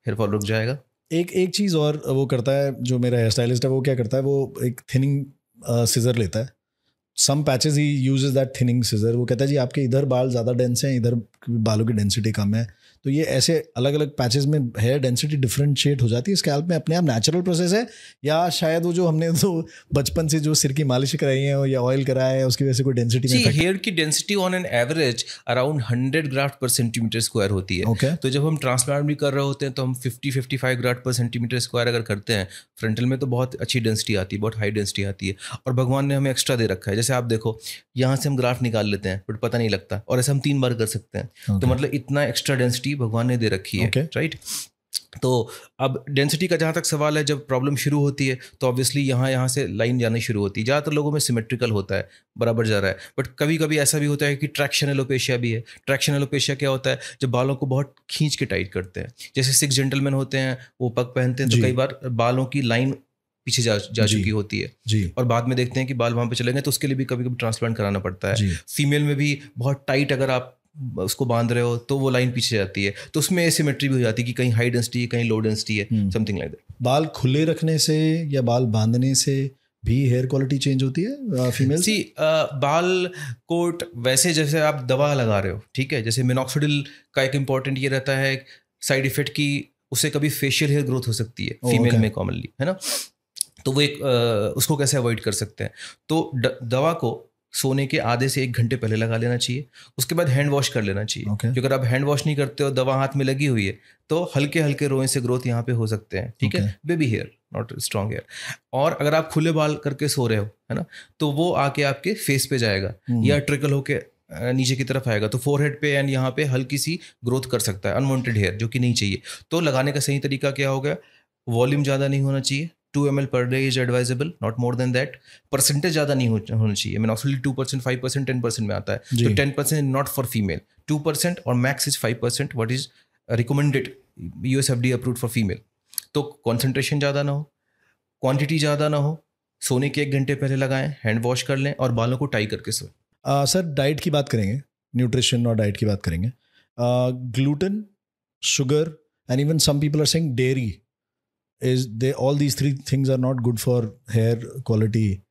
हेयर फॉल रुक जाएगा एक एक चीज़ और वो करता है जो मेरा हेयर स्टाइलिस्ट है वो क्या करता है वो एक थिनिंग सीजर लेता है some patches he use that thinning scissor वो कहता है जी आपके इधर बाल ज़्यादा डेंस हैं इधर बालों की डेंसिटी कम है तो ये ऐसे अलग अलग पैचेस में हेयर डेंसिटी शेड हो जाती है स्कैल्प में अपने आप नेचुरल प्रोसेस है या शायद वो जो हमने जो तो बचपन से जो सिर की मालिश कराई है या ऑयल कराया है उसकी वजह से कोई डेंसिटी में हेयर की density on an average around hundred graft per centimetre square होती है okay. तो जब हम ट्रांसप्लांट भी कर रहे होते हैं तो हम fifty fifty five graft per centimetre square अगर करते हैं फ्रंटल में तो बहुत अच्छी डेंसिटी आती है बहुत हाई डेंसिटी आती है और भगवान ने हमें एक्स्ट्रा दे रखा है जैसे आप देखो यहाँ से हम ग्राफ्ट निकाल लेते हैं बट पता नहीं लगता और ऐसे हम तीन बार कर सकते हैं तो मतलब इतना एक्स्ट्रा डेंसिटी भी भगवान ने दे रखी है राइट तो अब डेंसिटी का जहाँ तक सवाल है जब प्रॉब्लम शुरू होती है तो ऑब्वियसली यहाँ यहाँ से लाइन जाने शुरू होती है ज़्यादातर लोगों में सिमेट्रिकल होता है बराबर जा रहा है बट कभी कभी ऐसा भी होता है कि ट्रैक्शन एलोपेशिया भी है ट्रैक्शन एलोपेशिया क्या होता है जब बालों को बहुत खींच के टाइट करते हैं जैसे सिक्स जेंटलमैन होते हैं वो पग पहनते हैं तो कई बार बालों की लाइन पीछे जा जा चुकी होती है और बाद में देखते हैं कि बाल वहाँ पे चले गए तो उसके लिए भी कभी कभी ट्रांसप्लांट कराना पड़ता है फीमेल में भी बहुत टाइट अगर आप उसको बांध रहे हो तो वो लाइन पीछे जाती है तो उसमें एसीमेट्री भी हो जाती है कि कहीं हाई डेंसिटी है कहीं लो डेंसिटी है समथिंग लाइक दैट बाल खुले रखने से या बाल बांधने से भी हेयर क्वालिटी चेंज होती है फीमेल सी बाल कोट वैसे जैसे आप दवा लगा रहे हो ठीक है जैसे मिनॉक्सिडिल का एक इम्पॉर्टेंट ये रहता है साइड इफेक्ट की उससे कभी फेशियल हेयर ग्रोथ हो सकती है फीमेल okay. में कॉमनली है ना तो वो एक आ, उसको कैसे अवॉइड कर सकते हैं तो द, दवा को सोने के आधे से एक घंटे पहले लगा लेना चाहिए उसके बाद हैंड वॉश कर लेना चाहिए okay. अगर आप हैंड वॉश नहीं करते हो दवा हाथ में लगी हुई है तो हल्के हल्के रोए से ग्रोथ यहाँ पे हो सकते हैं ठीक okay. है baby hair not strong hair और अगर आप खुले बाल करके सो रहे हो है ना तो वो आके आपके फेस पे जाएगा hmm. या ट्रिकल होके नीचे की तरफ आएगा तो फोरहेड पे एंड यहाँ पे हल्की सी ग्रोथ कर सकता है अनवांटेड हेयर जो कि नहीं चाहिए तो लगाने का सही तरीका क्या होगा वॉल्यूम ज़्यादा नहीं होना चाहिए two M L per day is advisable not more than that percentage ज़्यादा नहीं होना चाहिए mean actually two percent five percent ten percent में आता है तो ten percent is not for female two percent और max is five percent what is recommended U S F D approve for female तो कॉन्सेंट्रेशन ज़्यादा ना हो quantity ज़्यादा ना हो सोने के एक घंटे पहले लगाएं हैंड वॉश कर लें और बालों को टाई करके सोए सर डाइट की बात करेंगे न्यूट्रिशन और डाइट की बात करेंगे gluten sugar and even some people are saying dairy is they all these three things are not good for hair quality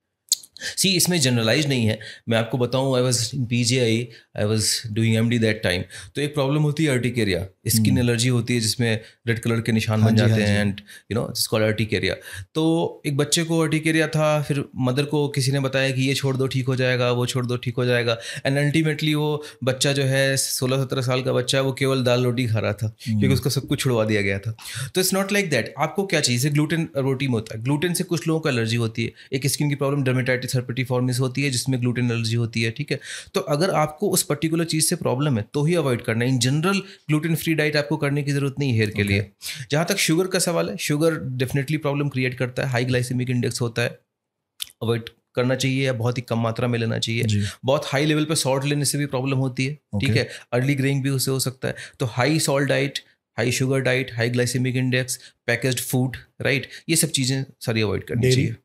see इसमें जनरलाइज नहीं है मैं आपको बताऊं I was in PGI I was doing MD that time तो एक problem होती है अर्टिकेरिया स्किन एलर्जी होती है जिसमें रेड कलर के निशान बन हाँ हाँ जाते हैं and you know it's called urticaria तो एक बच्चे को अर्टिकेरिया था फिर मदर को किसी ने बताया कि ये छोड़ दो ठीक हो जाएगा वो छोड़ दो ठीक हो जाएगा एंड अल्टीमेटली वो बच्चा जो है सोलह सत्रह साल का बच्चा वो केवल दाल रोटी खा रहा था hmm. क्योंकि उसका सब कुछ छुड़वा दिया गया था तो इट्स नॉट लाइक दैट आपको क्या चाहिए ग्लूटेन रोटी में होता है ग्लूटेन से कुछ लोगों को एलर्जी होती है एक स्किन की प्रॉब्लम डर्मेटाइटिस डायबिटिस फॉर्मिस होती है जिसमें ग्लूटेन एलर्जी होती है ठीक है तो अगर आपको उस पर्टिकुलर चीज़ से प्रॉब्लम है तो ही अवॉइड करना in general gluten free diet आपको करने की ज़रूरत नहीं हेयर के okay. लिए जहाँ तक शुगर का सवाल है शुगर डेफिनेटली प्रॉब्लम क्रिएट करता है हाई ग्लाइसेमिक इंडेक्स होता है अवॉइड करना चाहिए या बहुत ही कम मात्रा में लेना चाहिए बहुत हाई लेवल पर सॉल्ट लेने से भी प्रॉब्लम होती है ठीक है अर्ली ग्रेइंग भी उससे हो सकता है तो high salt diet high sugar diet high glycemic index packaged food right ये सब चीज़ें सारी अवॉइड करनी चाहिए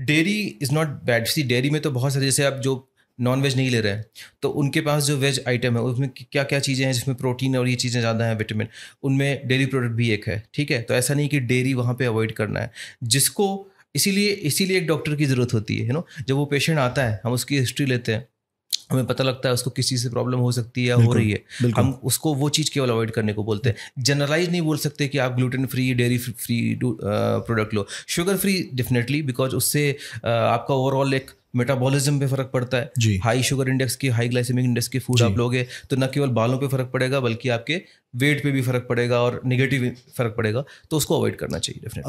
dairy is not bad see dairy में तो बहुत सारे जैसे आप जो नॉन वेज नहीं ले रहे हैं तो उनके पास जो वेज आइटम है उसमें क्या क्या चीज़ें हैं जिसमें प्रोटीन और ये चीज़ें ज़्यादा हैं विटामिन उनमें डेयरी प्रोडक्ट भी एक है ठीक है तो ऐसा नहीं कि डेयरी वहाँ पर अवॉइड करना है जिसको इसीलिए इसीलिए एक डॉक्टर की ज़रूरत होती है नो जब वो पेशेंट आता है हम उसकी हिस्ट्री लेते हैं हमें पता लगता है उसको किस से प्रॉब्लम हो सकती है या हो रही है हम उसको वो चीज़ केवल अवॉइड करने को बोलते हैं जनरलाइज नहीं बोल सकते कि आप gluten free dairy free product low sugar free definitely because उससे uh, आपका ओवरऑल एक मेटाबॉलिज्म पे फर्क पड़ता है हाई शुगर इंडेक्स की हाई ग्लाइसेमिक इंडेक्स के फूड आप लोगे तो न केवल बालों पे फर्क पड़ेगा बल्कि आपके वेट पे भी फर्क पड़ेगा और निगेटिव फर्क पड़ेगा तो उसको अवॉइड करना चाहिए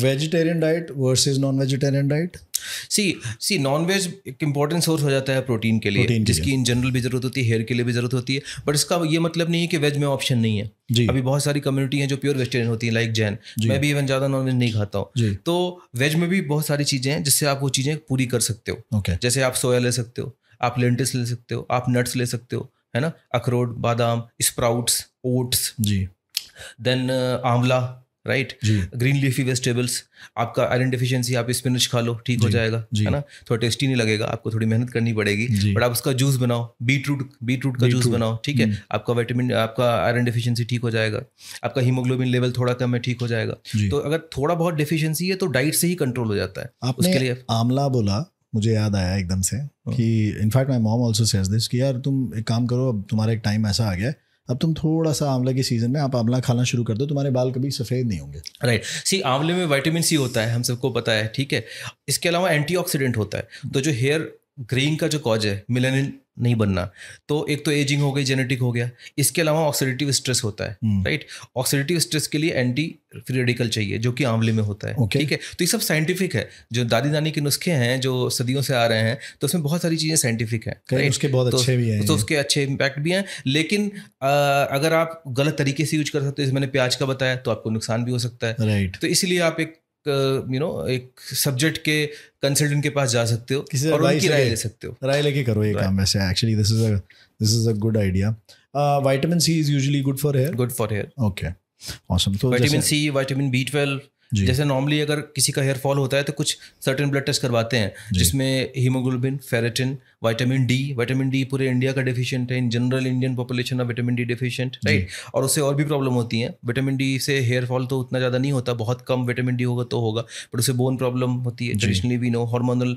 vegetarian diet versus non vegetarian diet see see non veg एक इंपॉर्टेंट सोर्स हो जाता है प्रोटीन के लिए प्रोटीन जिसकी इन जनरल भी जरूरत होती है हेयर के लिए भी जरूरत होती है बट इसका ये मतलब नहीं है कि वेज में ऑप्शन नहीं है जी अभी बहुत सारी कम्युनिटी है जो प्योर वेजिटेरियन होती है लाइक जैन मैं भी इवन ज्यादा नॉनवेज नहीं खाता हूँ तो वेज में भी बहुत सारी चीजें हैं जिससे आप वो चीजें पूरी कर सकते हो जैसे आप सोया ले सकते हो आप लेंटिस ले सकते हो आप नट्स ले सकते हो है ना अखरोट बादाम स्प्राउट्स ओट्स जी देन uh, आंवला राइट ग्रीन लीफी वेजिटेबल्स आपका आयरन डिफिशियंसी आप स्पिनच खा लो ठीक हो जाएगा है ना थोड़ा टेस्टी नहीं लगेगा आपको थोड़ी मेहनत करनी पड़ेगी बट आप उसका जूस बनाओ बीट रूट बीट रूट का जूस बनाओ ठीक है हम्म। आपका विटामिन आपका आयरन डिफिशियंसी ठीक हो जाएगा आपका हीमोग्लोबिन लेवल थोड़ा कम है ठीक हो जाएगा तो अगर थोड़ा बहुत डिफिशियंसी है तो डाइट से ही कंट्रोल हो जाता है उसके लिए आमला बोला मुझे याद आया एकदम से हाँ। कि in fact my mom also says this कि यार तुम एक काम करो अब तुम्हारा एक टाइम ऐसा आ गया है अब तुम थोड़ा सा आंवला के सीजन में आप आंवला खाना शुरू कर दो तुम्हारे बाल कभी सफ़ेद नहीं होंगे राइट सी आंवले में विटामिन सी होता है हम सबको पता है ठीक है इसके अलावा एंटीऑक्सीडेंट होता है हम्म। तो जो हेयर ग्रीन का जो कॉज है मिलेनिन नहीं बनना तो एक तो एजिंग हो गई जेनेटिक हो गया इसके अलावा ऑक्सीडेटिव स्ट्रेस होता है राइट ऑक्सीडेटिव स्ट्रेस के लिए एंटी फ्री रेडिकल चाहिए जो कि आंवले में होता है ठीक है तो ये सब साइंटिफिक है जो दादी नानी के नुस्खे हैं जो सदियों से आ रहे हैं तो उसमें बहुत सारी चीज़ें साइंटिफिक है उसके बहुत तो, अच्छे भी हैं तो उसके अच्छे इम्पैक्ट भी हैं लेकिन अगर आप गलत तरीके से यूज कर सकते हो जैसे मैंने प्याज का बताया तो आपको नुकसान भी हो सकता है राइट तो इसलिए आप एक यू नो एक सब्जेक्ट के कंसल्टेंट के पास जा सकते हो किसी और उनकी राय ले सकते हो राय लेके करो ये काम वैसे actually this is a this is a good idea vitamin C is usually good for hair good for hair okay awesome तो विटामिन सी विटामिन बी12 जैसे नॉर्मली अगर किसी का हेयर फॉल होता है तो कुछ सर्टेन ब्लड टेस्ट करवाते हैं जिसमें haemoglobin ferritin vitamin D vitamin D पूरे इंडिया का डेफिशिएंट है in general Indian population of vitamin D deficient right और उससे और भी प्रॉब्लम होती है विटामिन डी से हेयर फॉल तो उतना ज़्यादा नहीं होता बहुत कम विटामिन डी होगा तो होगा बट उससे बोन प्रॉब्लम होती है ट्रेडिशनली वी नो हॉर्मोनल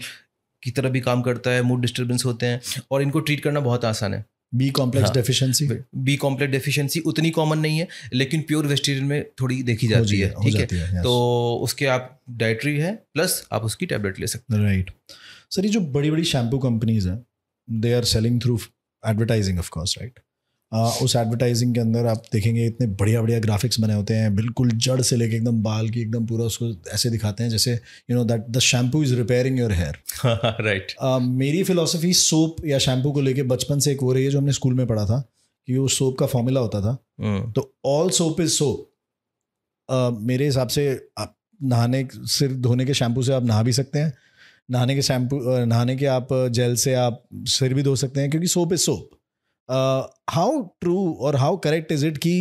की तरह भी काम करता है मूड डिस्टर्बेंस होते हैं और इनको ट्रीट करना बहुत आसान है B complex deficiency B complex deficiency उतनी कॉमन नहीं है लेकिन प्योर वेजिटेरियन में थोड़ी देखी जाती है ठीक है, तो उसके आप डाइटरी है प्लस आप उसकी टैबलेट ले सकते हैं राइट सर ये जो बड़ी बड़ी शैम्पू कंपनीज हैं they are selling through advertising of course right ah, उस एडवर्टाइजिंग के अंदर आप देखेंगे इतने बढ़िया बढ़िया ग्राफिक्स बने होते हैं बिल्कुल जड़ से लेके एकदम बाल की एकदम पूरा उसको ऐसे दिखाते हैं जैसे you know that the shampoo is repairing your hair right मेरी फिलोसफी सोप या शैम्पू को लेके बचपन से एक हो रही है जो हमने स्कूल में पढ़ा था कि वो सोप का फॉर्मूला होता था mm. तो ऑल सोप इज सोप मेरे हिसाब से आप नहाने सिर धोने के शैम्पू से आप नहा भी सकते हैं नहाने के शैम्पू नहाने के आप जेल से आप सिर भी धो सकते हैं क्योंकि soap is soap how true और हाउ करेक्ट इज इट कि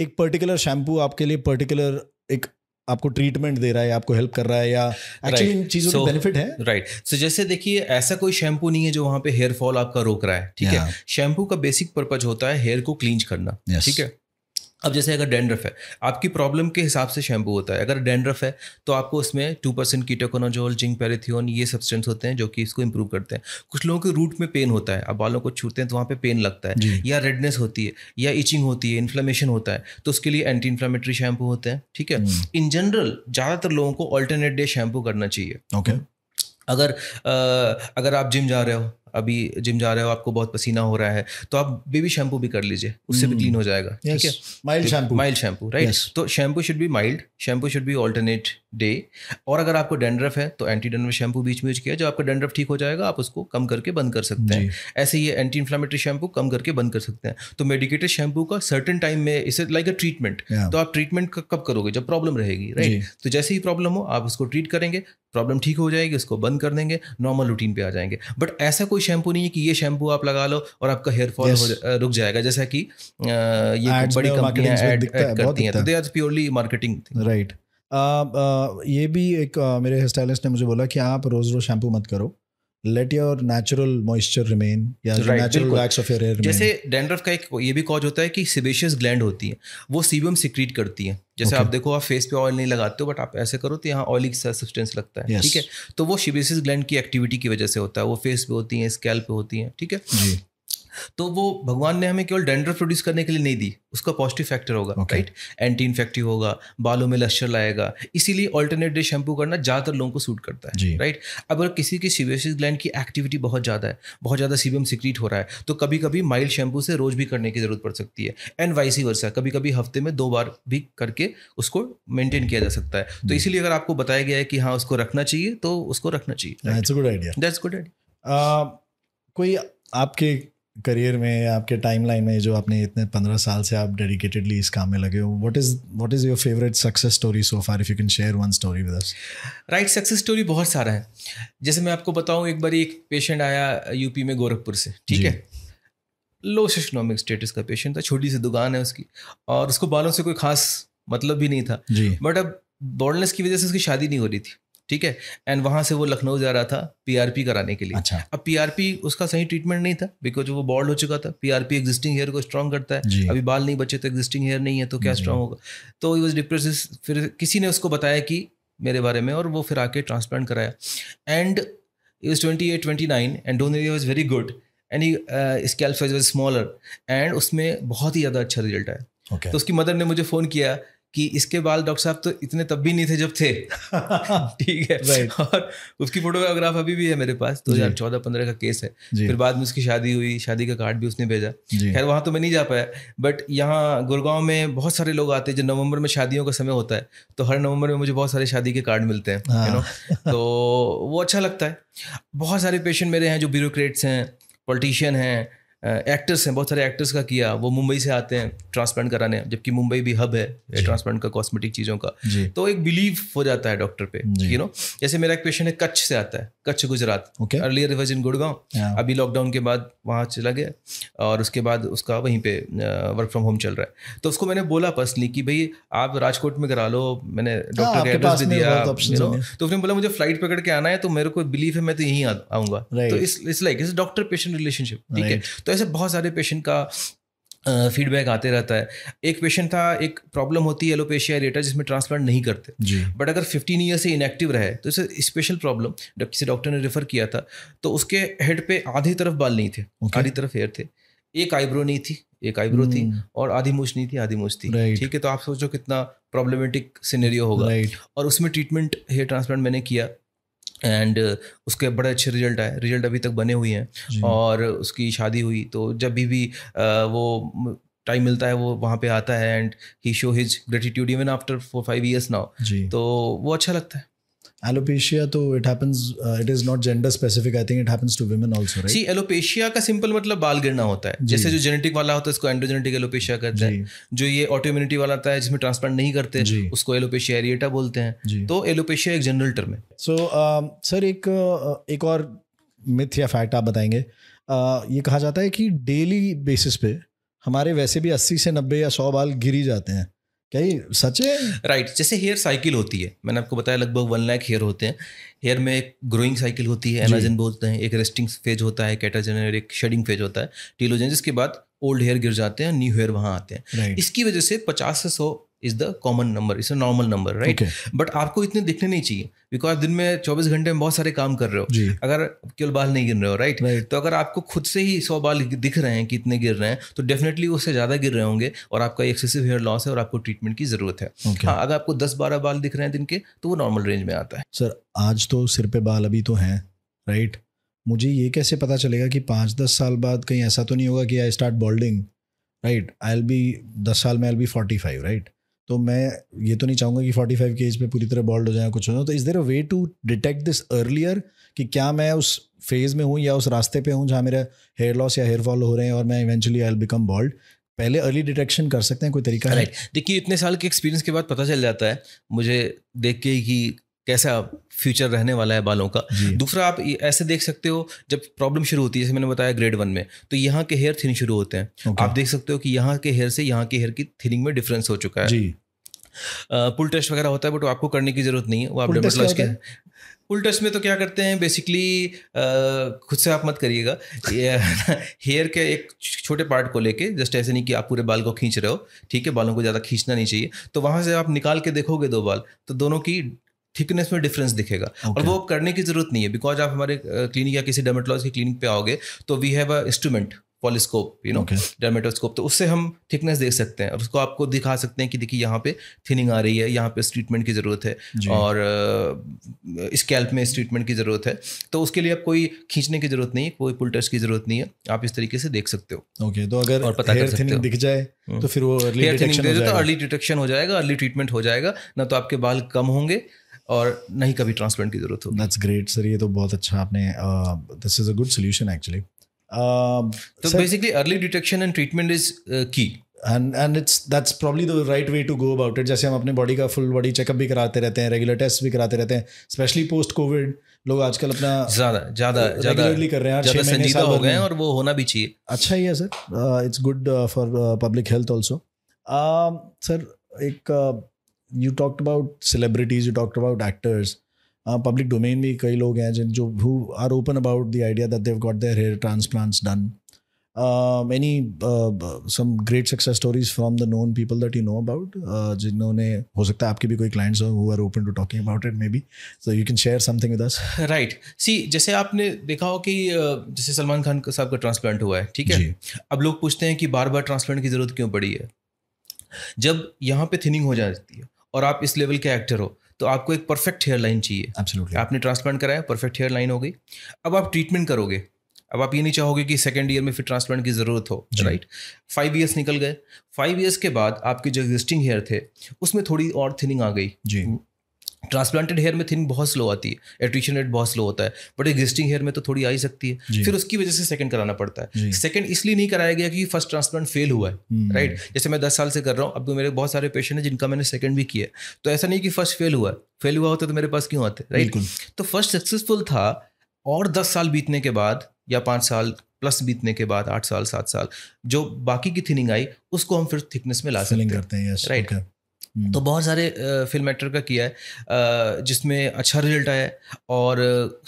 एक पर्टिकुलर शैम्पू आपके लिए पर्टिकुलर एक आपको ट्रीटमेंट दे रहा है आपको हेल्प कर रहा है या एक्चुअली right. इन चीजों so, बेनिफिट है राइट right. सो so, जैसे देखिए ऐसा कोई शैम्पू नहीं है जो वहां पे हेयर फॉल आपका रोक रहा है ठीक yeah. है शैम्पू का बेसिक पर्पज होता है हेयर को क्लींज करना yes. ठीक है अब जैसे अगर डेंड्रफ है आपकी प्रॉब्लम के हिसाब से शैम्पू होता है अगर डेंड्रफ है तो आपको उसमें two percent ketoconazole zinc pyrithione ये सब्सटेंस होते हैं जो कि इसको इंप्रूव करते हैं कुछ लोगों के रूट में पेन होता है आप बालों को छूते हैं तो वहाँ पे पेन लगता है या रेडनेस होती है या इचिंग होती है इन्फ्लेमेशन होता है तो उसके लिए एंटी इन्फ्लामेटरी शैम्पू होते हैं ठीक है इन जनरल ज़्यादातर लोगों को ऑल्टरनेट डे शैम्पू करना चाहिए ओके अगर अगर आप जिम जा रहे हो अभी जिम जा रहे हो आपको बहुत पसीना हो रहा है तो आप बेबी शैम्पू भी कर लीजिए उससे भी क्लीन hmm. हो जाएगा ठीक है mild shampoo mild shampoo right तो shampoo should be mild shampoo should be alternate day और अगर आपको डेंड्रफ है तो एंटी डेंड्रफ शैम्पू बीच में यूज किया जब आपका डेंड्रफ ठीक हो जाएगा आप उसको कम करके बंद कर सकते हैं ऐसे ही एंटी इन्फ्लामेटरी शैम्पू कम करके बंद कर सकते हैं तो मेडिकेटेड शैम्पू का सर्टन टाइम में इसे लाइक अ ट्रीटमेंट तो आप ट्रीटमेंट कब करोगे जब प्रॉब्लम रहेगी राइट तो जैसे ही प्रॉब्लम हो आप उसको ट्रीट करेंगे प्रॉब्लम ठीक हो जाएगी उसको बंद कर देंगे नॉर्मल रूटीन पे आ जाएंगे बट ऐसा कोई कोई शैम्पू नहीं है कि ये शैम्पू आप लगा लो और आपका हेयर फॉल yes. रुक जाएगा जैसा कि ये बड़ी कंपनियां ऐड करती हैं तो they are purely marketing right ये भी एक मेरे हेयर स्टाइलिस्ट ने मुझे बोला कि आप रोज़ रोज़ शैम्पू मत करो let your natural moisture remain जैसे डेंड्रफ का एक ये भी कॉज होता है कि सिबेशियस ग्लैंड होती है वो सीबियम सिक्रीट करती है जैसे okay. आप देखो आप फेस पे ऑयल नहीं लगाते हो बट आप ऐसे करो तो यहाँ ऑयलिक सब्सटेंस लगता है ठीक yes. है तो वो सिबेशियस ग्लैंड की एक्टिविटी की वजह से होता है वो फेस पे होती है स्कैल पे होती है ठीक है तो वो भगवान ने हमें केवल डेंडर प्रोड्यूस करने के लिए नहीं दी उसका पॉजिटिव फैक्टर होगा राइट एंटी इन्फेक्टिव होगा बालों में लश्चर लाएगा इसीलिए ऑल्टरनेट डे शैम्पू करना ज़्यादातर लोगों को सूट करता है राइट right? अगर किसी की सीबियसिस ग्लैंड की एक्टिविटी बहुत ज़्यादा है बहुत ज़्यादा सीबियम सिक्रीट हो रहा है तो कभी कभी माइल्ड शैम्पू से रोज़ भी करने की ज़रूरत पड़ सकती है एंड वाइसी वर्षा कभी कभी हफ्ते में दो बार भी करके उसको मेंटेन किया जा सकता है तो इसीलिए अगर आपको बताया गया है कि हाँ उसको रखना चाहिए तो उसको रखना चाहिए दैट्स गुड आइडिया कोई आपके करियर में आपके लाइन में जो आपने इतने पंद्रह साल से आप डेडिकेटेडली इस काम में लगे हो what is what is your favourite success story so far if you can share one story with us right success story बहुत सारा है जैसे मैं आपको बताऊं एक बार एक पेशेंट आया यूपी में गोरखपुर से ठीक है लो इकोनॉमिक स्टेटस का पेशेंट था छोटी सी दुकान है उसकी और उसको बालों से कोई खास मतलब भी नहीं था बट अब बॉर्डनेस की वजह से उसकी शादी नहीं हो रही थी ठीक है एंड वहाँ से वो लखनऊ जा रहा था पीआरपी कराने के लिए अच्छा अब पीआरपी उसका सही ट्रीटमेंट नहीं था बिकॉज वो बॉल्ड हो चुका था पीआरपी एग्जिस्टिंग हेयर को स्ट्रॉन्ग करता है अभी बाल नहीं बचे तो एग्जिस्टिंग हेयर नहीं है तो क्या स्ट्रॉन्ग होगा तो वॉज डिप्रेस फिर किसी ने उसको बताया कि मेरे बारे में और वो फिर आके ट्रांसप्लांट कराया and is twenty eight twenty nine and donor area was very good and he scalp was smaller एंड उसमें बहुत ही ज़्यादा अच्छा रिजल्ट आया तो उसकी मदर ने मुझे फ़ोन किया कि इसके बाल डॉक्टर साहब तो इतने तब भी नहीं थे जब थे [laughs] ठीक है right. और उसकी फोटोग्राफ अभी भी है मेरे पास दो तो हजार चौदह पंद्रह का केस है फिर बाद में उसकी शादी हुई शादी का कार्ड भी उसने भेजा खैर वहां तो मैं नहीं जा पाया बट यहाँ गुड़गांव में बहुत सारे लोग आते हैं जो नवंबर में शादियों का समय होता है तो हर नवंबर में मुझे बहुत सारे शादी के कार्ड मिलते हैं यू नो हाँ। तो वो अच्छा लगता है बहुत सारे पेशेंट मेरे हैं जो ब्यूरोक्रेट्स हैं पॉलिटिशियन हैं एक्टर्स हैं बहुत सारे एक्टर्स का किया वो मुंबई से आते हैं ट्रांसप्लांट कराने जबकि मुंबई भी हब है ट्रांसप्लांट का कॉस्मेटिक चीज़ों का तो एक बिलीव हो जाता है डॉक्टर पे यू नो जैसे मेरा एक पेशेंट है कच्छ से आता है Kutch Gujarat earlier he was in Gurgaon अभी लॉकडाउन के बाद वहाँ चला गया और उसके बाद उसका वहीं पर वर्क फ्रॉम होम चल रहा है तो उसको मैंने बोला पर्सनली कि भाई आप राजकोट में करा लो मैंने डॉक्टर का एड्रेस भी दिया तो उसने बोला मुझे फ्लाइट पकड़ के आना है तो मेरे को बिलीव है मैं तो यहीं आऊँगा तो इस लाइक इस डॉक्टर पेशेंट रिलेशनशिप ठीक है तो ऐसे बहुत सारे पेशेंट का फीडबैक आते रहता है एक पेशेंट था एक प्रॉब्लम होती है एलोपेशिया रेटा जिसमें ट्रांसप्लांट नहीं करते बट अगर फिफ्टीन ईयर से इनएक्टिव रहे तो इसे स्पेशल प्रॉब्लम जब किसी डॉक्टर ने रेफर किया था तो उसके हेड पे आधी तरफ बाल नहीं थे okay. आधी तरफ हेयर थे एक आईब्रो नहीं थी एक आईब्रो थी hmm. और आधी मूछ नहीं थी आधी मूछ थी ठीक है तो आप सोचो कितना प्रॉब्लमेटिक सिनेरियो होगा और उसमें ट्रीटमेंट हेयर ट्रांसप्लांट मैंने किया एंड uh, उसके बड़े अच्छे रिजल्ट आए रिजल्ट अभी तक बने हुए हैं और उसकी शादी हुई तो जब भी भी वो टाइम मिलता है वो वहाँ पे आता है and he show his gratitude even after four five years now तो वो अच्छा लगता है एलोपेशिया तो it happens it is not gender specific I think it happens to women also right see alopecia का सिंपल मतलब बाल गिरना होता है जैसे जो जेनेटिक वाला होता है इसको एंडोजेनेटिक एलोपेशिया कहते हैं जो ये ऑटोइम्यूनिटी वाला होता है जिसमें ट्रांसप्लांट नहीं करते उसको एलोपेशिया एरिएटा बोलते हैं तो एलोपेशिया एक जनरल टर्म है सो सर um, एक uh, एक और मिथ या फैक्ट आप बताएंगे uh, ये कहा जाता है कि डेली बेसिस पे हमारे वैसे भी अस्सी से नब्बे या सौ बाल गिर ही जाते हैं कहीं सच है राइट right, जैसे हेयर साइकिल होती है मैंने आपको बताया लगभग वन लाख हेयर होते हैं हेयर में एक ग्रोइंग साइकिल होती है एनाजन बोलते हैं एक रेस्टिंग फेज होता है कैटाजन एक शेडिंग फेज होता है टीलोजन जिसके बाद ओल्ड हेयर गिर जाते हैं न्यू हेयर वहाँ आते हैं right. इसकी वजह से पचास से सौ is the common number is a normal number right but आपको इतने दिखने नहीं चाहिए बिकॉज दिन में चौबीस घंटे में बहुत सारे काम कर रहे हो अगर केवल बाल नहीं गिर रहे हो राइट right? तो अगर आपको खुद से ही सौ बाल दिख रहे हैं कि इतने गिर रहे हैं तो डेफिनेटली उससे ज़्यादा गिर रहे होंगे और आपका एक्सेसिव हेयर लॉस है और आपको ट्रीटमेंट की ज़रूरत है okay. हाँ अगर आपको दस बारह बाल दिख रहे हैं दिन के तो वो नॉर्मल रेंज में आता है सर आज तो सिर पे बाल अभी तो हैं राइट मुझे ये कैसे पता चलेगा कि पाँच दस साल बाद कहीं ऐसा तो नहीं होगा कि I start balding right I'll be दस साल में I'll be forty five right तो मैं ये तो नहीं चाहूँगा कि 45 फाइव के एज में पूरी तरह बॉल्ड हो जाए कुछ हो तो is there a way to detect this earlier कि क्या मैं उस फेज़ में हूँ या उस रास्ते पे हूँ जहाँ मेरा हेयर लॉस या हेयर फॉल हो रहे हैं और मैं इवेंचुअली आई बिकम बॉल्ड पहले अर्ली डिटेक्शन कर सकते हैं कोई तरीका राइट देखिए इतने साल के एक्सपीरियंस के बाद पता चल जाता है मुझे देख के कि कैसा फ्यूचर रहने वाला है बालों का दूसरा आप ऐसे देख सकते हो जब प्रॉब्लम शुरू होती है जैसे मैंने बताया ग्रेड वन में तो यहाँ के हेयर थिन शुरू होते हैं okay. आप देख सकते हो कि यहाँ के हेयर से यहाँ के हेयर की थिनिंग में डिफरेंस हो चुका है जी पुल टेस्ट वगैरह होता है बट आपको करने की जरूरत नहीं है वो आप डेमोटोलॉजी के पुल टेस्ट में तो क्या करते हैं बेसिकली खुद से आप मत करिएगा हेयर [laughs] के एक छोटे पार्ट को लेके जस्ट ऐसे नहीं कि आप पूरे बाल को खींच रहे हो ठीक है बालों को ज़्यादा खींचना नहीं चाहिए तो वहाँ से आप निकाल के देखोगे दो बाल तो दोनों की थिकनेस में डिफरेंस दिखेगा okay. और वो करने की जरूरत नहीं है बिकॉज आप हमारे क्लिनिक या किसी डर्मेटोलॉजी की क्लिनिक पे आओगे तो we have a instrument polyscope you know dermatoscope तो उससे हम थिकनेस देख सकते हैं और उसको आपको दिखा सकते हैं कि देखिए यहाँ पे थिनिंग आ रही है यहाँ पे ट्रीटमेंट की ज़रूरत है और स्कैल्प में ट्रीटमेंट की ज़रूरत है तो उसके लिए आप कोई खींचने की ज़रूरत नहीं है कोई पुलटर्स की ज़रूरत नहीं है आप इस तरीके से देख सकते हो ओके तो अगर और पता कर सकते हो दिख जाए हम्म। तो फिर वो अर्ली डिटेक्शन तो हो जाएगा अर्ली ट्रीटमेंट हो जाएगा ना तो आपके बाल कम होंगे और नहीं कभी ट्रांसप्लांट की जरूरत हो दैट्स ग्रेट सर ये तो बहुत अच्छा आपने this is a good solution actually तो basically early detection and treatment is key and and it's that's probably the right way to go about it जैसे हम अपने बॉडी का फुल बॉडी चेकअप भी कराते रहते हैं रेगुलर टेस्ट भी कराते रहते हैं स्पेशली पोस्ट कोविड लोग आजकल अपना ज्यादा ज्यादा रेगुलरली कर रहे हैं ज्यादा संजीदा हो गए हैं और वो होना भी चाहिए अच्छा ही है sir it's good for public health also sir एक uh, you talked about celebrities you talked about actors public domain में कई लोग हैं जिन जो who are open about the idea that they got their hair transplants done many some great success stories from the known people that you know about जिन्होंने हो सकता है आपके भी कोई क्लाइंट्स हो who are open to talking about it may be so you can share something with us right see जैसे आपने देखा हो कि जैसे सलमान खान साहब का ट्रांसप्लांट हुआ है ठीक है अब लोग पूछते हैं कि बार बार ट्रांसप्लांट की जरूरत क्यों पड़ी है जब यहाँ पे थिनिंग हो जाती है और आप इस लेवल के एक्टर हो तो आपको एक परफेक्ट हेयर लाइन चाहिए Absolutely. आपने ट्रांसप्लांट कराया परफेक्ट हेयर लाइन हो गई अब आप ट्रीटमेंट करोगे अब आप ये नहीं चाहोगे कि सेकेंड ईयर में फिर ट्रांसप्लांट की ज़रूरत हो राइट फाइव ईयर्स निकल गए फाइव ईयर्स के बाद आपके जो एग्जिस्टिंग हेयर थे उसमें थोड़ी और थिनिंग आ गई जी ट्रांसप्लांटेड हेयर में थिनिंग बहुत स्लो आती है एट्रिशन रेट बहुत स्लो होता है बट एग्जिस्टिंग हेयर में तो थोड़ी आ ही सकती है फिर उसकी वजह से सेकंड कराना पड़ता है सेकंड इसलिए नहीं कराया गया क्योंकि फर्स्ट ट्रांसप्लांट फेल हुआ है राइट हम्म। जैसे मैं दस साल से कर रहा हूँ अब तो मेरे बहुत सारे पेशेंट हैं जिनका मैंने सेकंड भी किया तो ऐसा नहीं कि फर्स्ट फेल हुआ है फेल हुआ होता तो मेरे पास क्यों आते राइट तो फर्स्ट सक्सेसफुल था और दस साल बीतने के बाद या पाँच साल प्लस बीतने के बाद आठ साल सात साल जो बाकी की थिनिंग आई उसको हम फिर थिकनेस में ला सकते हैं राइट हम्म। तो बहुत सारे फिल्म एक्टर का किया है जिसमें अच्छा रिजल्ट आया और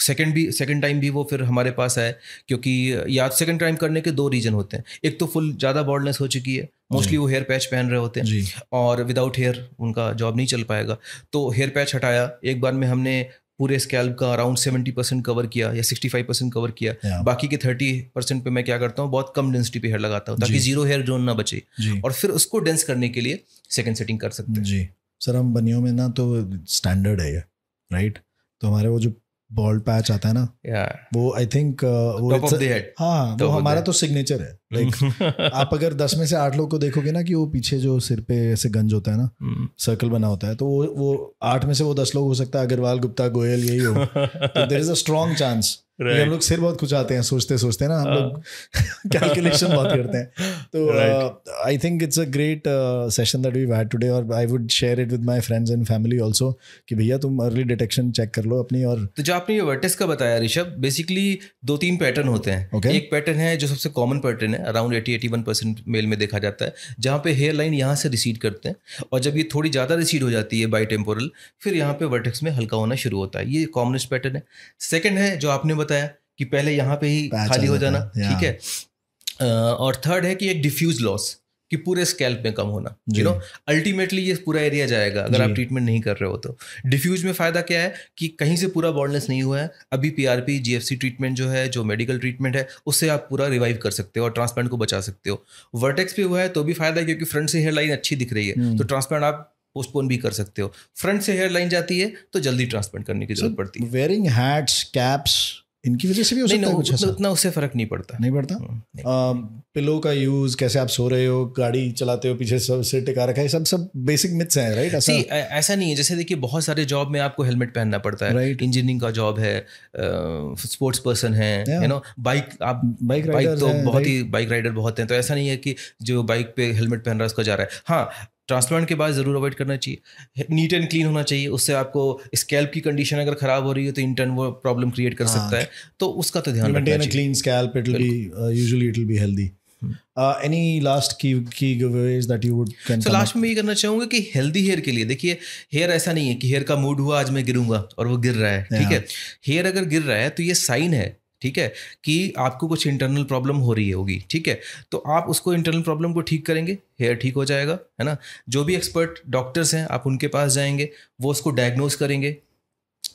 सेकंड भी सेकंड टाइम भी वो फिर हमारे पास आए क्योंकि याद सेकंड टाइम करने के दो रीजन होते हैं एक तो फुल ज़्यादा बॉर्डनेस हो चुकी है मोस्टली वो हेयर पैच पहन रहे होते हैं और विदाउट हेयर उनका जॉब नहीं चल पाएगा तो हेयर पैच हटाया एक बार में हमने पूरे स्कैल्प का अराउंड सेवेंटी परसेंट कवर किया या सिक्सटी फाइव परसेंट कवर किया yeah. बाकी के थर्टी परसेंट पे मैं क्या करता हूँ बहुत कम डेंसिटी पे हेयर लगाता हूँ ताकि जीरो हेयर जोन ना बचे और फिर उसको डेंस करने के लिए सेकेंड सेटिंग कर सकते हैं जी सर हम बनियों में ना तो स्टैंडर्ड है राइट तो हमारे वो जो बॉल्ड पैच आता है ना yeah. वो आई थिंक uh, वो हाँ वो हमारा तो सिग्नेचर है लाइक [laughs] आप अगर दस में से आठ लोग को देखोगे ना कि वो पीछे जो सिर पे ऐसे गंज होता है ना सर्कल hmm. बना होता है तो वो वो आठ में से वो दस लोग हो सकता है अग्रवाल गुप्ता गोयल यही हो there is a strong chance right. हम लोग सिर बहुत कुछ आते हैं सोचते सोचते ना हम लोग कैलकुलेशन हाँ। [laughs] बहुत करते हैं तो I think it's a great session that we had today और I would share it with my friends and family also कि भैया तुम अर्ली डिटेक्शन चेक कर लो अपनी और तो जो आपने ये वर्टेक्स का बताया ऋषभ बेसिकली दो तीन पैटर्न होते हैं okay. एक पैटर्न है जो सबसे कॉमन पैटर्न है अराउंड एटी एटी मेल में देखा जाता है जहाँ पे हेयर लाइन यहाँ से रिसीड करते हैं और जब ये थोड़ी ज़्यादा रिसीड हो जाती है बाई टेम्पोरल फिर यहाँ पे वर्टेक्स में हल्का होना शुरू होता है ये कॉमनस्ट पैटर्न है सेकेंड है जो आपने बताया कि पहले यहाँ पे ही खाली हो जाना ठीक है और थर्ड है कि एक डिफ्यूज लॉस कि पूरे स्कैल्प में कम होना यू नो अल्टीमेटली ये पूरा एरिया जाएगा अगर आप ट्रीटमेंट नहीं कर रहे हो तो डिफ्यूज में फायदा क्या है कि कहीं से पूरा बॉर्डनेस नहीं हुआ है अभी पीआरपी जीएफसी ट्रीटमेंट जो है जो मेडिकल ट्रीटमेंट है उससे आप पूरा रिवाइव कर सकते हो और ट्रांसप्लांट को बचा सकते हो वर्टेक्स पे हुआ है तो भी फायदा है क्योंकि फ्रंट से हेयरलाइन अच्छी दिख रही है हम्म। तो ट्रांसप्लांट आप पोस्टपोन भी कर सकते हो फ्रंट से हेयरलाइन जाती है तो जल्दी ट्रांसप्लांट करने की जरूरत पड़ती है वेयरिंग हैट्स कैप्स इनकी वजह से भी हो सकता है कुछ ऐसा उतना उससे फर्क नहीं पड़ता नहीं पड़ता हम्म, पिलो का यूज कैसे आप सो रहे हो गाड़ी चलाते हो पीछे सब से टिका रखा है सब सब बेसिक मिथ्स हैं राइट ऐसा ऐसा नहीं है जैसे देखिए बहुत सारे जॉब में आपको हेलमेट पहनना पड़ता है राइट इंजीनियरिंग का जॉब है स्पोर्ट्स पर्सन है यू नो बाइक आप बाइक बाइक तो बहुत ही बाइक राइडर बहुत हैं तो ऐसा नहीं है कि जो बाइक पे हेलमेट पहन रहा है उसका जा रहा है हाँ ट्रांसप्लांट के बाद ज़रूर अवॉइड करना चाहिए नीट एंड क्लीन होना चाहिए उससे आपको स्कैल्प की कंडीशन अगर खराब हो रही है तो इंटर्न वो प्रॉब्लम क्रिएट कर हाँ। सकता है तो उसका तो ध्यान रखना चाहिए clean scalp it be usually it be healthy any last key key that you would so last में ये करना चाहूंगा कि हेल्दी हेयर के लिए देखिए हेयर ऐसा नहीं है कि हेयर का मूड हुआ आज मैं गिरूंगा और वो गिर रहा है ठीक है हेयर अगर गिर रहा है तो ये साइन है ठीक है कि आपको कुछ इंटरनल प्रॉब्लम हो रही होगी ठीक है तो आप उसको इंटरनल प्रॉब्लम को ठीक करेंगे हेयर ठीक हो जाएगा है ना जो भी एक्सपर्ट डॉक्टर्स हैं आप उनके पास जाएंगे वो उसको डायग्नोज करेंगे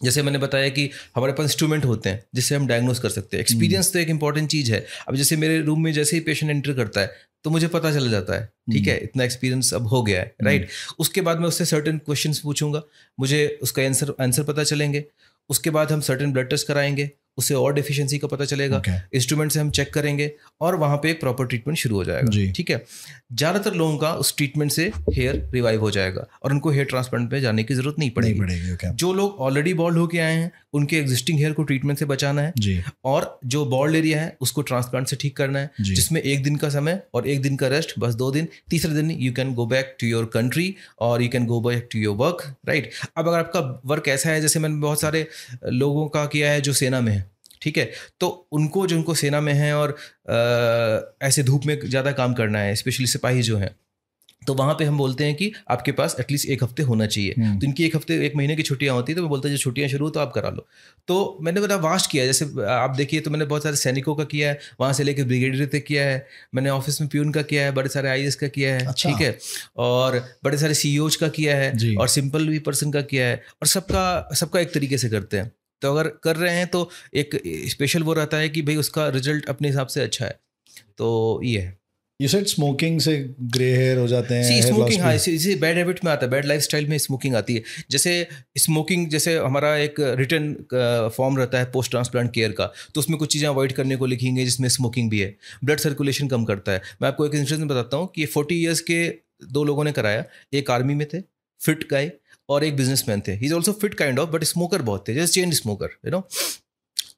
जैसे मैंने बताया कि हमारे पास इंस्ट्रूमेंट होते हैं जिससे हम डायग्नोज कर सकते हैं एक्सपीरियंस हम्म। तो एक इंपॉर्टेंट चीज़ है अब जैसे मेरे रूम में जैसे ही पेशेंट एंटर करता है तो मुझे पता चल जाता है ठीक है हम्म। इतना एक्सपीरियंस अब हो गया है राइट हम्म। उसके बाद मैं उससे सर्टेन क्वेश्चन पूछूंगा मुझे उसका आंसर आंसर पता चलेंगे उसके बाद हम सर्टेन ब्लड टेस्ट कराएंगे उसे और डिफिशियंसी का पता चलेगा इंस्ट्रूमेंट okay. से हम चेक करेंगे और वहाँ पे एक प्रॉपर ट्रीटमेंट शुरू हो जाएगा ठीक है ज़्यादातर लोगों का उस ट्रीटमेंट से हेयर रिवाइव हो जाएगा और उनको हेयर ट्रांसप्लांट पे जाने की जरूरत नहीं पड़ेगी, नहीं पड़ेगी okay. जो लोग ऑलरेडी बॉल्ड होके आए हैं उनके एग्जिस्टिंग हेयर को ट्रीटमेंट से बचाना है और जो बॉल्ड एरिया है उसको ट्रांसप्लांट से ठीक करना है जिसमें एक दिन का समय और एक दिन का रेस्ट बस दो दिन तीसरे दिन you can go back to your country और you can go back to your work right अब अगर आपका वर्क ऐसा है जैसे मैंने बहुत सारे लोगों का किया है जो सेना में है ठीक है तो उनको जिनको सेना में है और आ, ऐसे धूप में ज़्यादा काम करना है स्पेशली सिपाही जो हैं तो वहाँ पे हम बोलते हैं कि आपके पास एटलीस्ट एक हफ्ते होना चाहिए हम्म। तो इनकी एक हफ्ते एक महीने की छुट्टियाँ होती तो मैं बोलता हैं जो छुट्टियाँ शुरू हो तो आप करा लो तो मैंने बड़ा वास्ट किया जैसे आप देखिए तो मैंने बहुत सारे सैनिकों का किया है वहाँ से लेकर ब्रिगेडियर तक किया है मैंने ऑफिस में प्यून का किया है बड़े सारे आई का किया है अच्छा। ठीक है और बड़े सारे सी e का किया है और सिंपल भी पर्सन का किया है और सबका सबका एक तरीके से करते हैं तो अगर कर रहे हैं तो एक स्पेशल वो रहता है कि भाई उसका रिजल्ट अपने हिसाब से अच्छा है तो ये है यू सेड स्मोकिंग से ग्रे हेयर हो जाते हैं सी स्मोकिंग हाँ इसी, इसी बैड हैबिट में आता है बैड लाइफ स्टाइल में स्मोकिंग आती है जैसे स्मोकिंग जैसे हमारा एक रिटर्न फॉर्म रहता है पोस्ट ट्रांसप्लांट केयर का तो उसमें कुछ चीज़ें अवॉइड करने को लिखी गई जिसमें स्मोकिंग भी है ब्लड सर्कुलेशन कम करता है मैं आपको एक में बताता हूँ कि फोर्टी ईयर्स के दो लोगों ने कराया एक आर्मी में थे फिट गए और एक बिजनेसमैन थे he is also fit kind of but smoker बहुत थे just change smoker you know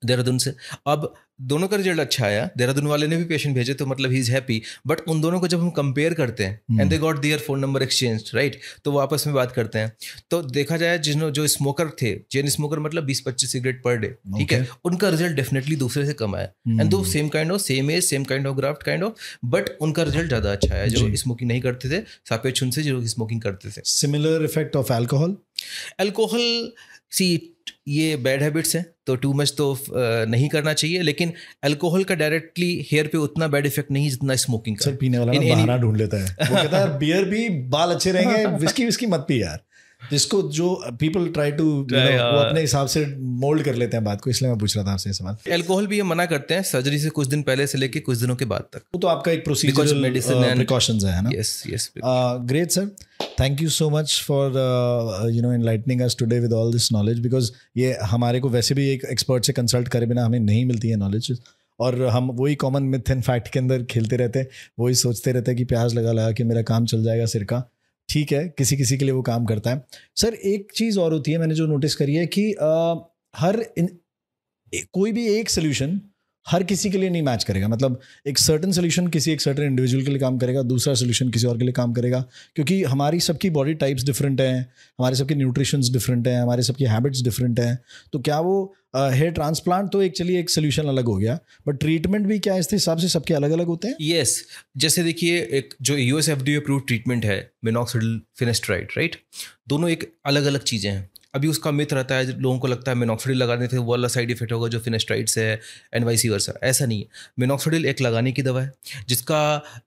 Dehradun से अब दोनों का रिजल्ट अच्छा आया देहरादून वाले ने भी पेशेंट भेजे तो मतलब ही इज हैप्पी बट उन दोनों को जब हम कंपेयर करते हैं and they got their phone number exchange right तो वो आपस में बात करते हैं तो देखा जाए जिन्हों जो स्मोकर थे जेन स्मोकर मतलब बीस पच्चीस सिगरेट पर डे ठीक है उनका रिजल्ट डेफिनेटली दूसरे से कम आया एंड दो same kind of same age same kind of graft kind of but उनका रिजल्ट ज्यादा अच्छा आया जो स्मोकिंग नहीं करते थे सापेक्ष उनसे जो स्मोकिंग करते थे similar effect of alcohol alcohol see ये बैड हैबिट्स हैं तो टू मच तो uh, नहीं करना चाहिए लेकिन अल्कोहल का डायरेक्टली हेयर पे उतना बैड इफेक्ट नहीं जितना स्मोकिंग का सर पीने वाला बहाना ढूंढ लेता है वो कहता है बियर भी बाल अच्छे रहेंगे विस्की [laughs] विस्की मत पी यार जिसको जो पीपल ट्राई टू वो हाँ। अपने हिसाब से मोल्ड कर लेते हैं बात को इसलिए मैं पूछ रहा था आपसे सवाल एल्कोहल भी ये मना करते हैं सर्जरी से कुछ दिन पहले से लेके कुछ दिनों के बाद तक वो तो आपका एक प्रोसीजर मेडिसिन uh, है ना yes yes great sir thank you so much for you know lightning us today with all this knowledge because ये हमारे को वैसे भी एक एक्सपर्ट से कंसल्ट करे बिना हमें नहीं मिलती है नॉलेज और हम वही कॉमन मिथ एंड फैक्ट के अंदर खेलते रहते हैं वही सोचते रहते हैं कि प्याज लगा लगा कि मेरा काम चल जाएगा सिर का ठीक है किसी किसी के लिए वो काम करता है सर एक चीज़ और होती है मैंने जो नोटिस करी है कि आ, हर इन, कोई भी एक सोल्यूशन हर किसी के लिए नहीं मैच करेगा मतलब एक सर्टन सोल्यूशन किसी एक सर्टन इंडिविजुअल के लिए काम करेगा दूसरा सोल्यूशन किसी और के लिए काम करेगा क्योंकि हमारी सबकी बॉडी टाइप्स डिफरेंट हैं हमारे सबके न्यूट्रिशंस डिफरेंट हैं हमारे सबकी हैबिट्स डिफरेंट हैं तो क्या वो हेयर ट्रांसप्लांट तो एक चलिए एक सोल्यूशन अलग हो गया बट ट्रीटमेंट भी क्या इस हिसाब से सबके अलग अलग होते हैं येस yes. जैसे देखिए एक जो U S F D approve treatment है मिनॉक्सिडल फिनेस्ट्राइड राइट दोनों एक अलग अलग चीज़ें हैं अभी उसका मिथ रहता है लोगों को लगता है मेनोक्सोडिल लगाने थे वो वाला साइड इफेक्ट होगा जो फिनेस्ट्राइड से है एंड वाई वर्सा ऐसा नहीं है मेनोक्सोडिल एक लगाने की दवा है जिसका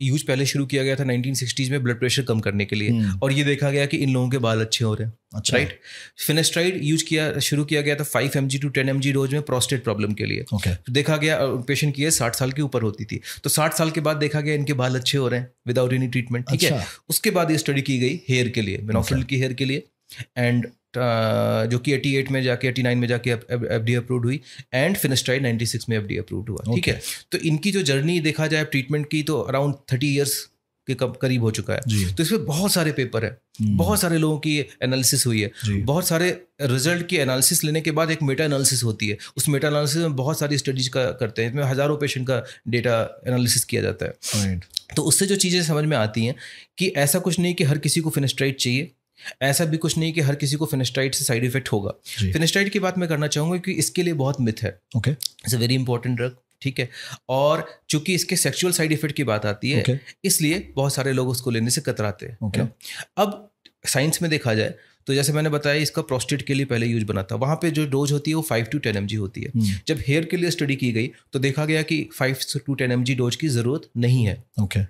यूज पहले शुरू किया गया था नाइनटीन में ब्लड प्रेशर कम करने के लिए हम्म। और ये देखा गया कि इन लोगों के बाल अच्छे हो रहे हैं अच्छा राइट फिनेस्ट्राइड यूज किया शुरू किया गया था five M to ten M dose में प्रोस्टेट प्रॉब्लम के लिए okay. देखा गया पेशेंट की साठ साल के ऊपर होती थी तो साठ साल के बाद देखा गया इनके बाल अच्छे हो रहे हैं विदाउट एनी ट्रीटमेंट ठीक है अच्छा। उसके बाद ये स्टडी की गई हेयर के लिए मेनोफिल की हेयर के लिए एंड uh, जो कि एटी एट में जाके एटी नाइन में जाके एफ डी अप्रूव हुई एंड फिनस्टाइड नाइन्टी सिक्स में एफ डी अप्रूव हुआ ठीक है तो इनकी जो जर्नी देखा जाए ट्रीटमेंट की तो अराउंड थर्टी ईयर्स के करीब हो चुका है तो इसमें बहुत सारे पेपर है हम्म। बहुत सारे लोगों की एनालिसिस हुई है बहुत सारे रिजल्ट की एनालिसिस लेने के बाद एक मेटा एनालिसिस होती है उस मेटा एनालिसिस में बहुत सारी स्टडीज का करते हैं इसमें हज़ारों पेशेंट का डेटा एनालिसिस किया जाता है तो उससे जो चीज़ें समझ में आती हैं कि ऐसा कुछ नहीं कि हर किसी को फिनस्ट्राइट चाहिए ऐसा भी कुछ नहीं कि हर किसी को फिनेस्टाइड से साइड इफेक्ट होगा फिनेस्टाइड की बात मैं करना चाहूंगा क्योंकि इसके लिए बहुत मिथ है okay it's a very important drug ठीक है और चूंकि इसके सेक्सुअल साइड इफेक्ट की बात आती है okay. इसलिए बहुत सारे लोग उसको लेने से कतराते हैं okay. अब साइंस में देखा जाए तो जैसे मैंने बताया इसका प्रोस्टेट के लिए पहले यूज बना था वहां पे जो डोज होती है वो फाइव टू टेन एम होती है hmm. जब हेयर के लिए स्टडी की गई तो देखा गया कि five to ten M dose की ज़रूरत नहीं है ओके okay.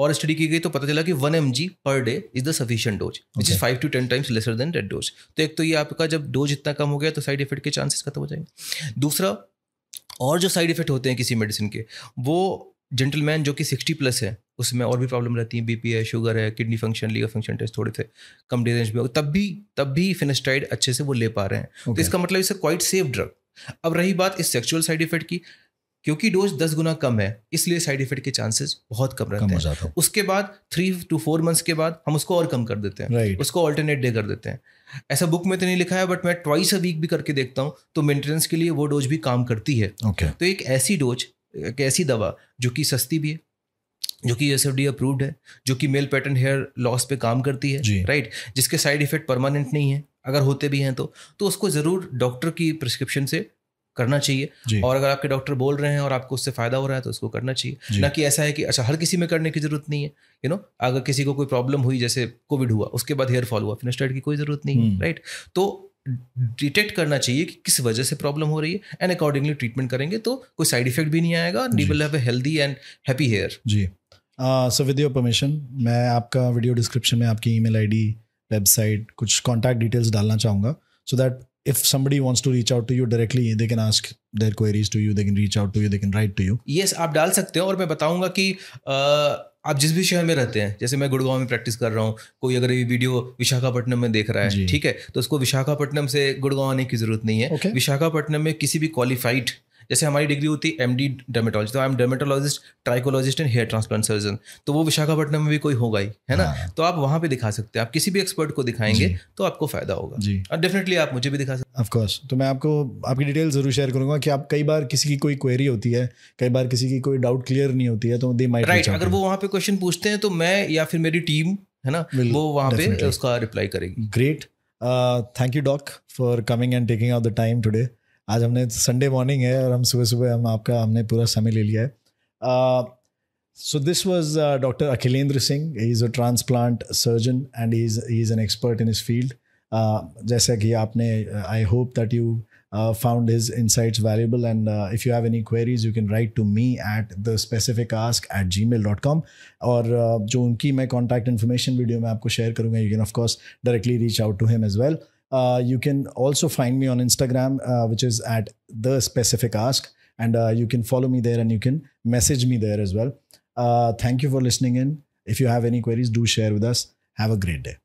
और स्टडी की गई तो पता चला कि one M G per day is the sufficient dose which is five to ten times lesser than that dose तो एक तो ये आपका जब डोज इतना कम हो गया तो साइड इफेक्ट के चांसेस खत्म हो जाएंगे दूसरा और जो साइड इफेक्ट होते हैं किसी मेडिसिन के वो जेंटलमैन जो कि सिक्सटी प्लस है उसमें और भी प्रॉब्लम रहती है बीपी है शुगर है kidney function liver function test थोड़े से कम डेज में तब भी तब भी फिनेस्टाइड अच्छे से वो ले पा रहे हैं तो okay. तो इसका मतलब इसे क्वाइट सेफ ड्रग अब रही बात इस सेक्सुअल साइड इफेक्ट की क्योंकि डोज दस गुना कम है इसलिए साइड इफेक्ट के चांसेस बहुत कम रहते कम हैं उसके बाद थ्री टू फोर मंथ्स के बाद हम उसको और कम कर देते हैं right. उसको ऑल्टरनेट डे कर देते हैं ऐसा बुक में तो नहीं लिखा है बट मैं ट्वाइस अ वीक भी करके देखता हूँ तो मेंटेनेंस के लिए वो डोज भी काम करती है okay. तो एक ऐसी डोज एक ऐसी दवा जो कि सस्ती भी है जो कि एस अप्रूव्ड है जो कि मेल पैटर्न हेयर लॉस पे काम करती है राइट जिसके साइड इफेक्ट परमानेंट नहीं है अगर होते भी हैं तो तो उसको ज़रूर डॉक्टर की प्रिस्क्रिप्शन से करना चाहिए और अगर आपके डॉक्टर बोल रहे हैं और आपको उससे फायदा हो रहा है तो उसको करना चाहिए ना कि ऐसा है कि अच्छा हर किसी में करने की जरूरत नहीं है यू नो अगर किसी को कोई प्रॉब्लम हुई जैसे कोविड हुआ उसके बाद हेयर फॉल हुआ फिनिस्टाइड की कोई जरूरत नहीं है राइट हम्म। तो डिटेक्ट करना चाहिए कि किस वजह से प्रॉब्लम हो रही है एंड अकॉर्डिंगली ट्रीटमेंट करेंगे तो कोई साइड इफेक्ट भी नहीं आएगा and will have healthy and happy hair जी सो विद योर परमिशन मैं आपका वीडियो डिस्क्रिप्शन में आपकी ईमेल आईडी वेबसाइट कुछ कॉन्टैक्ट डिटेल्स डालना चाहूँगा so that if somebody wants to reach out to you directly they can ask their queries to you they can reach out to you they can write to you yes आप डाल सकते हो और मैं बताऊंगा कि आप जिस भी शहर में रहते हैं जैसे मैं गुड़गांव में प्रैक्टिस कर रहा हूँ कोई अगर ये वीडियो विशाखापट्टनम में देख रहा है ठीक है तो उसको विशाखापट्टनम से गुड़गांव आने की जरूरत नहीं है okay. विशाखापट्टनम में किसी भी क्वालिफाइड जैसे हमारी डिग्री होती है एम डी डर्मेटोलॉजी तो I am dermatologist trichologist and hair transplant surgeon तो वो विशाखापट्टनम में भी कोई होगा ही है ना हाँ। तो आप वहाँ पे दिखा सकते हैं आप किसी भी एक्सपर्ट को दिखाएंगे तो आपको फायदा होगा जी और डेफिनेटली आप मुझे भी दिखा सकते ऑफकोर्स तो मैं आपको आपकी डिटेल जरूर शेयर करूंगा कि आप कई बार किसी की कोई क्वेरी होती है कई बार किसी की कोई डाउट क्लियर नहीं होती है तो दे माइट राइट अगर वो वहाँ पे क्वेश्चन पूछते हैं तो मैं या फिर मेरी टीम है ना वो वहाँ पे उसका रिप्लाई करेगी great thank you doc for coming and taking out the time today आज हमने संडे मॉर्निंग है और हम सुबह सुबह हम आपका हमने पूरा समय ले लिया है so this was doctor Akhilendra Singh is a transplant surgeon and he is he is an expert in इस फील्ड जैसा कि आपने I hope that you found his insights valuable and if you have any queries you can write to me at the specific ask at gmail dot com और uh, जो उनकी मैं contact information video में आपको share करूँगा you can of course directly reach out to him as well Uh, you can also find me on Instagram, uh, which is at the specific ask. And uh, you can follow me there and you can message me there as well. Uh, thank you for listening in. If you have any queries, do share with us. Have a great day.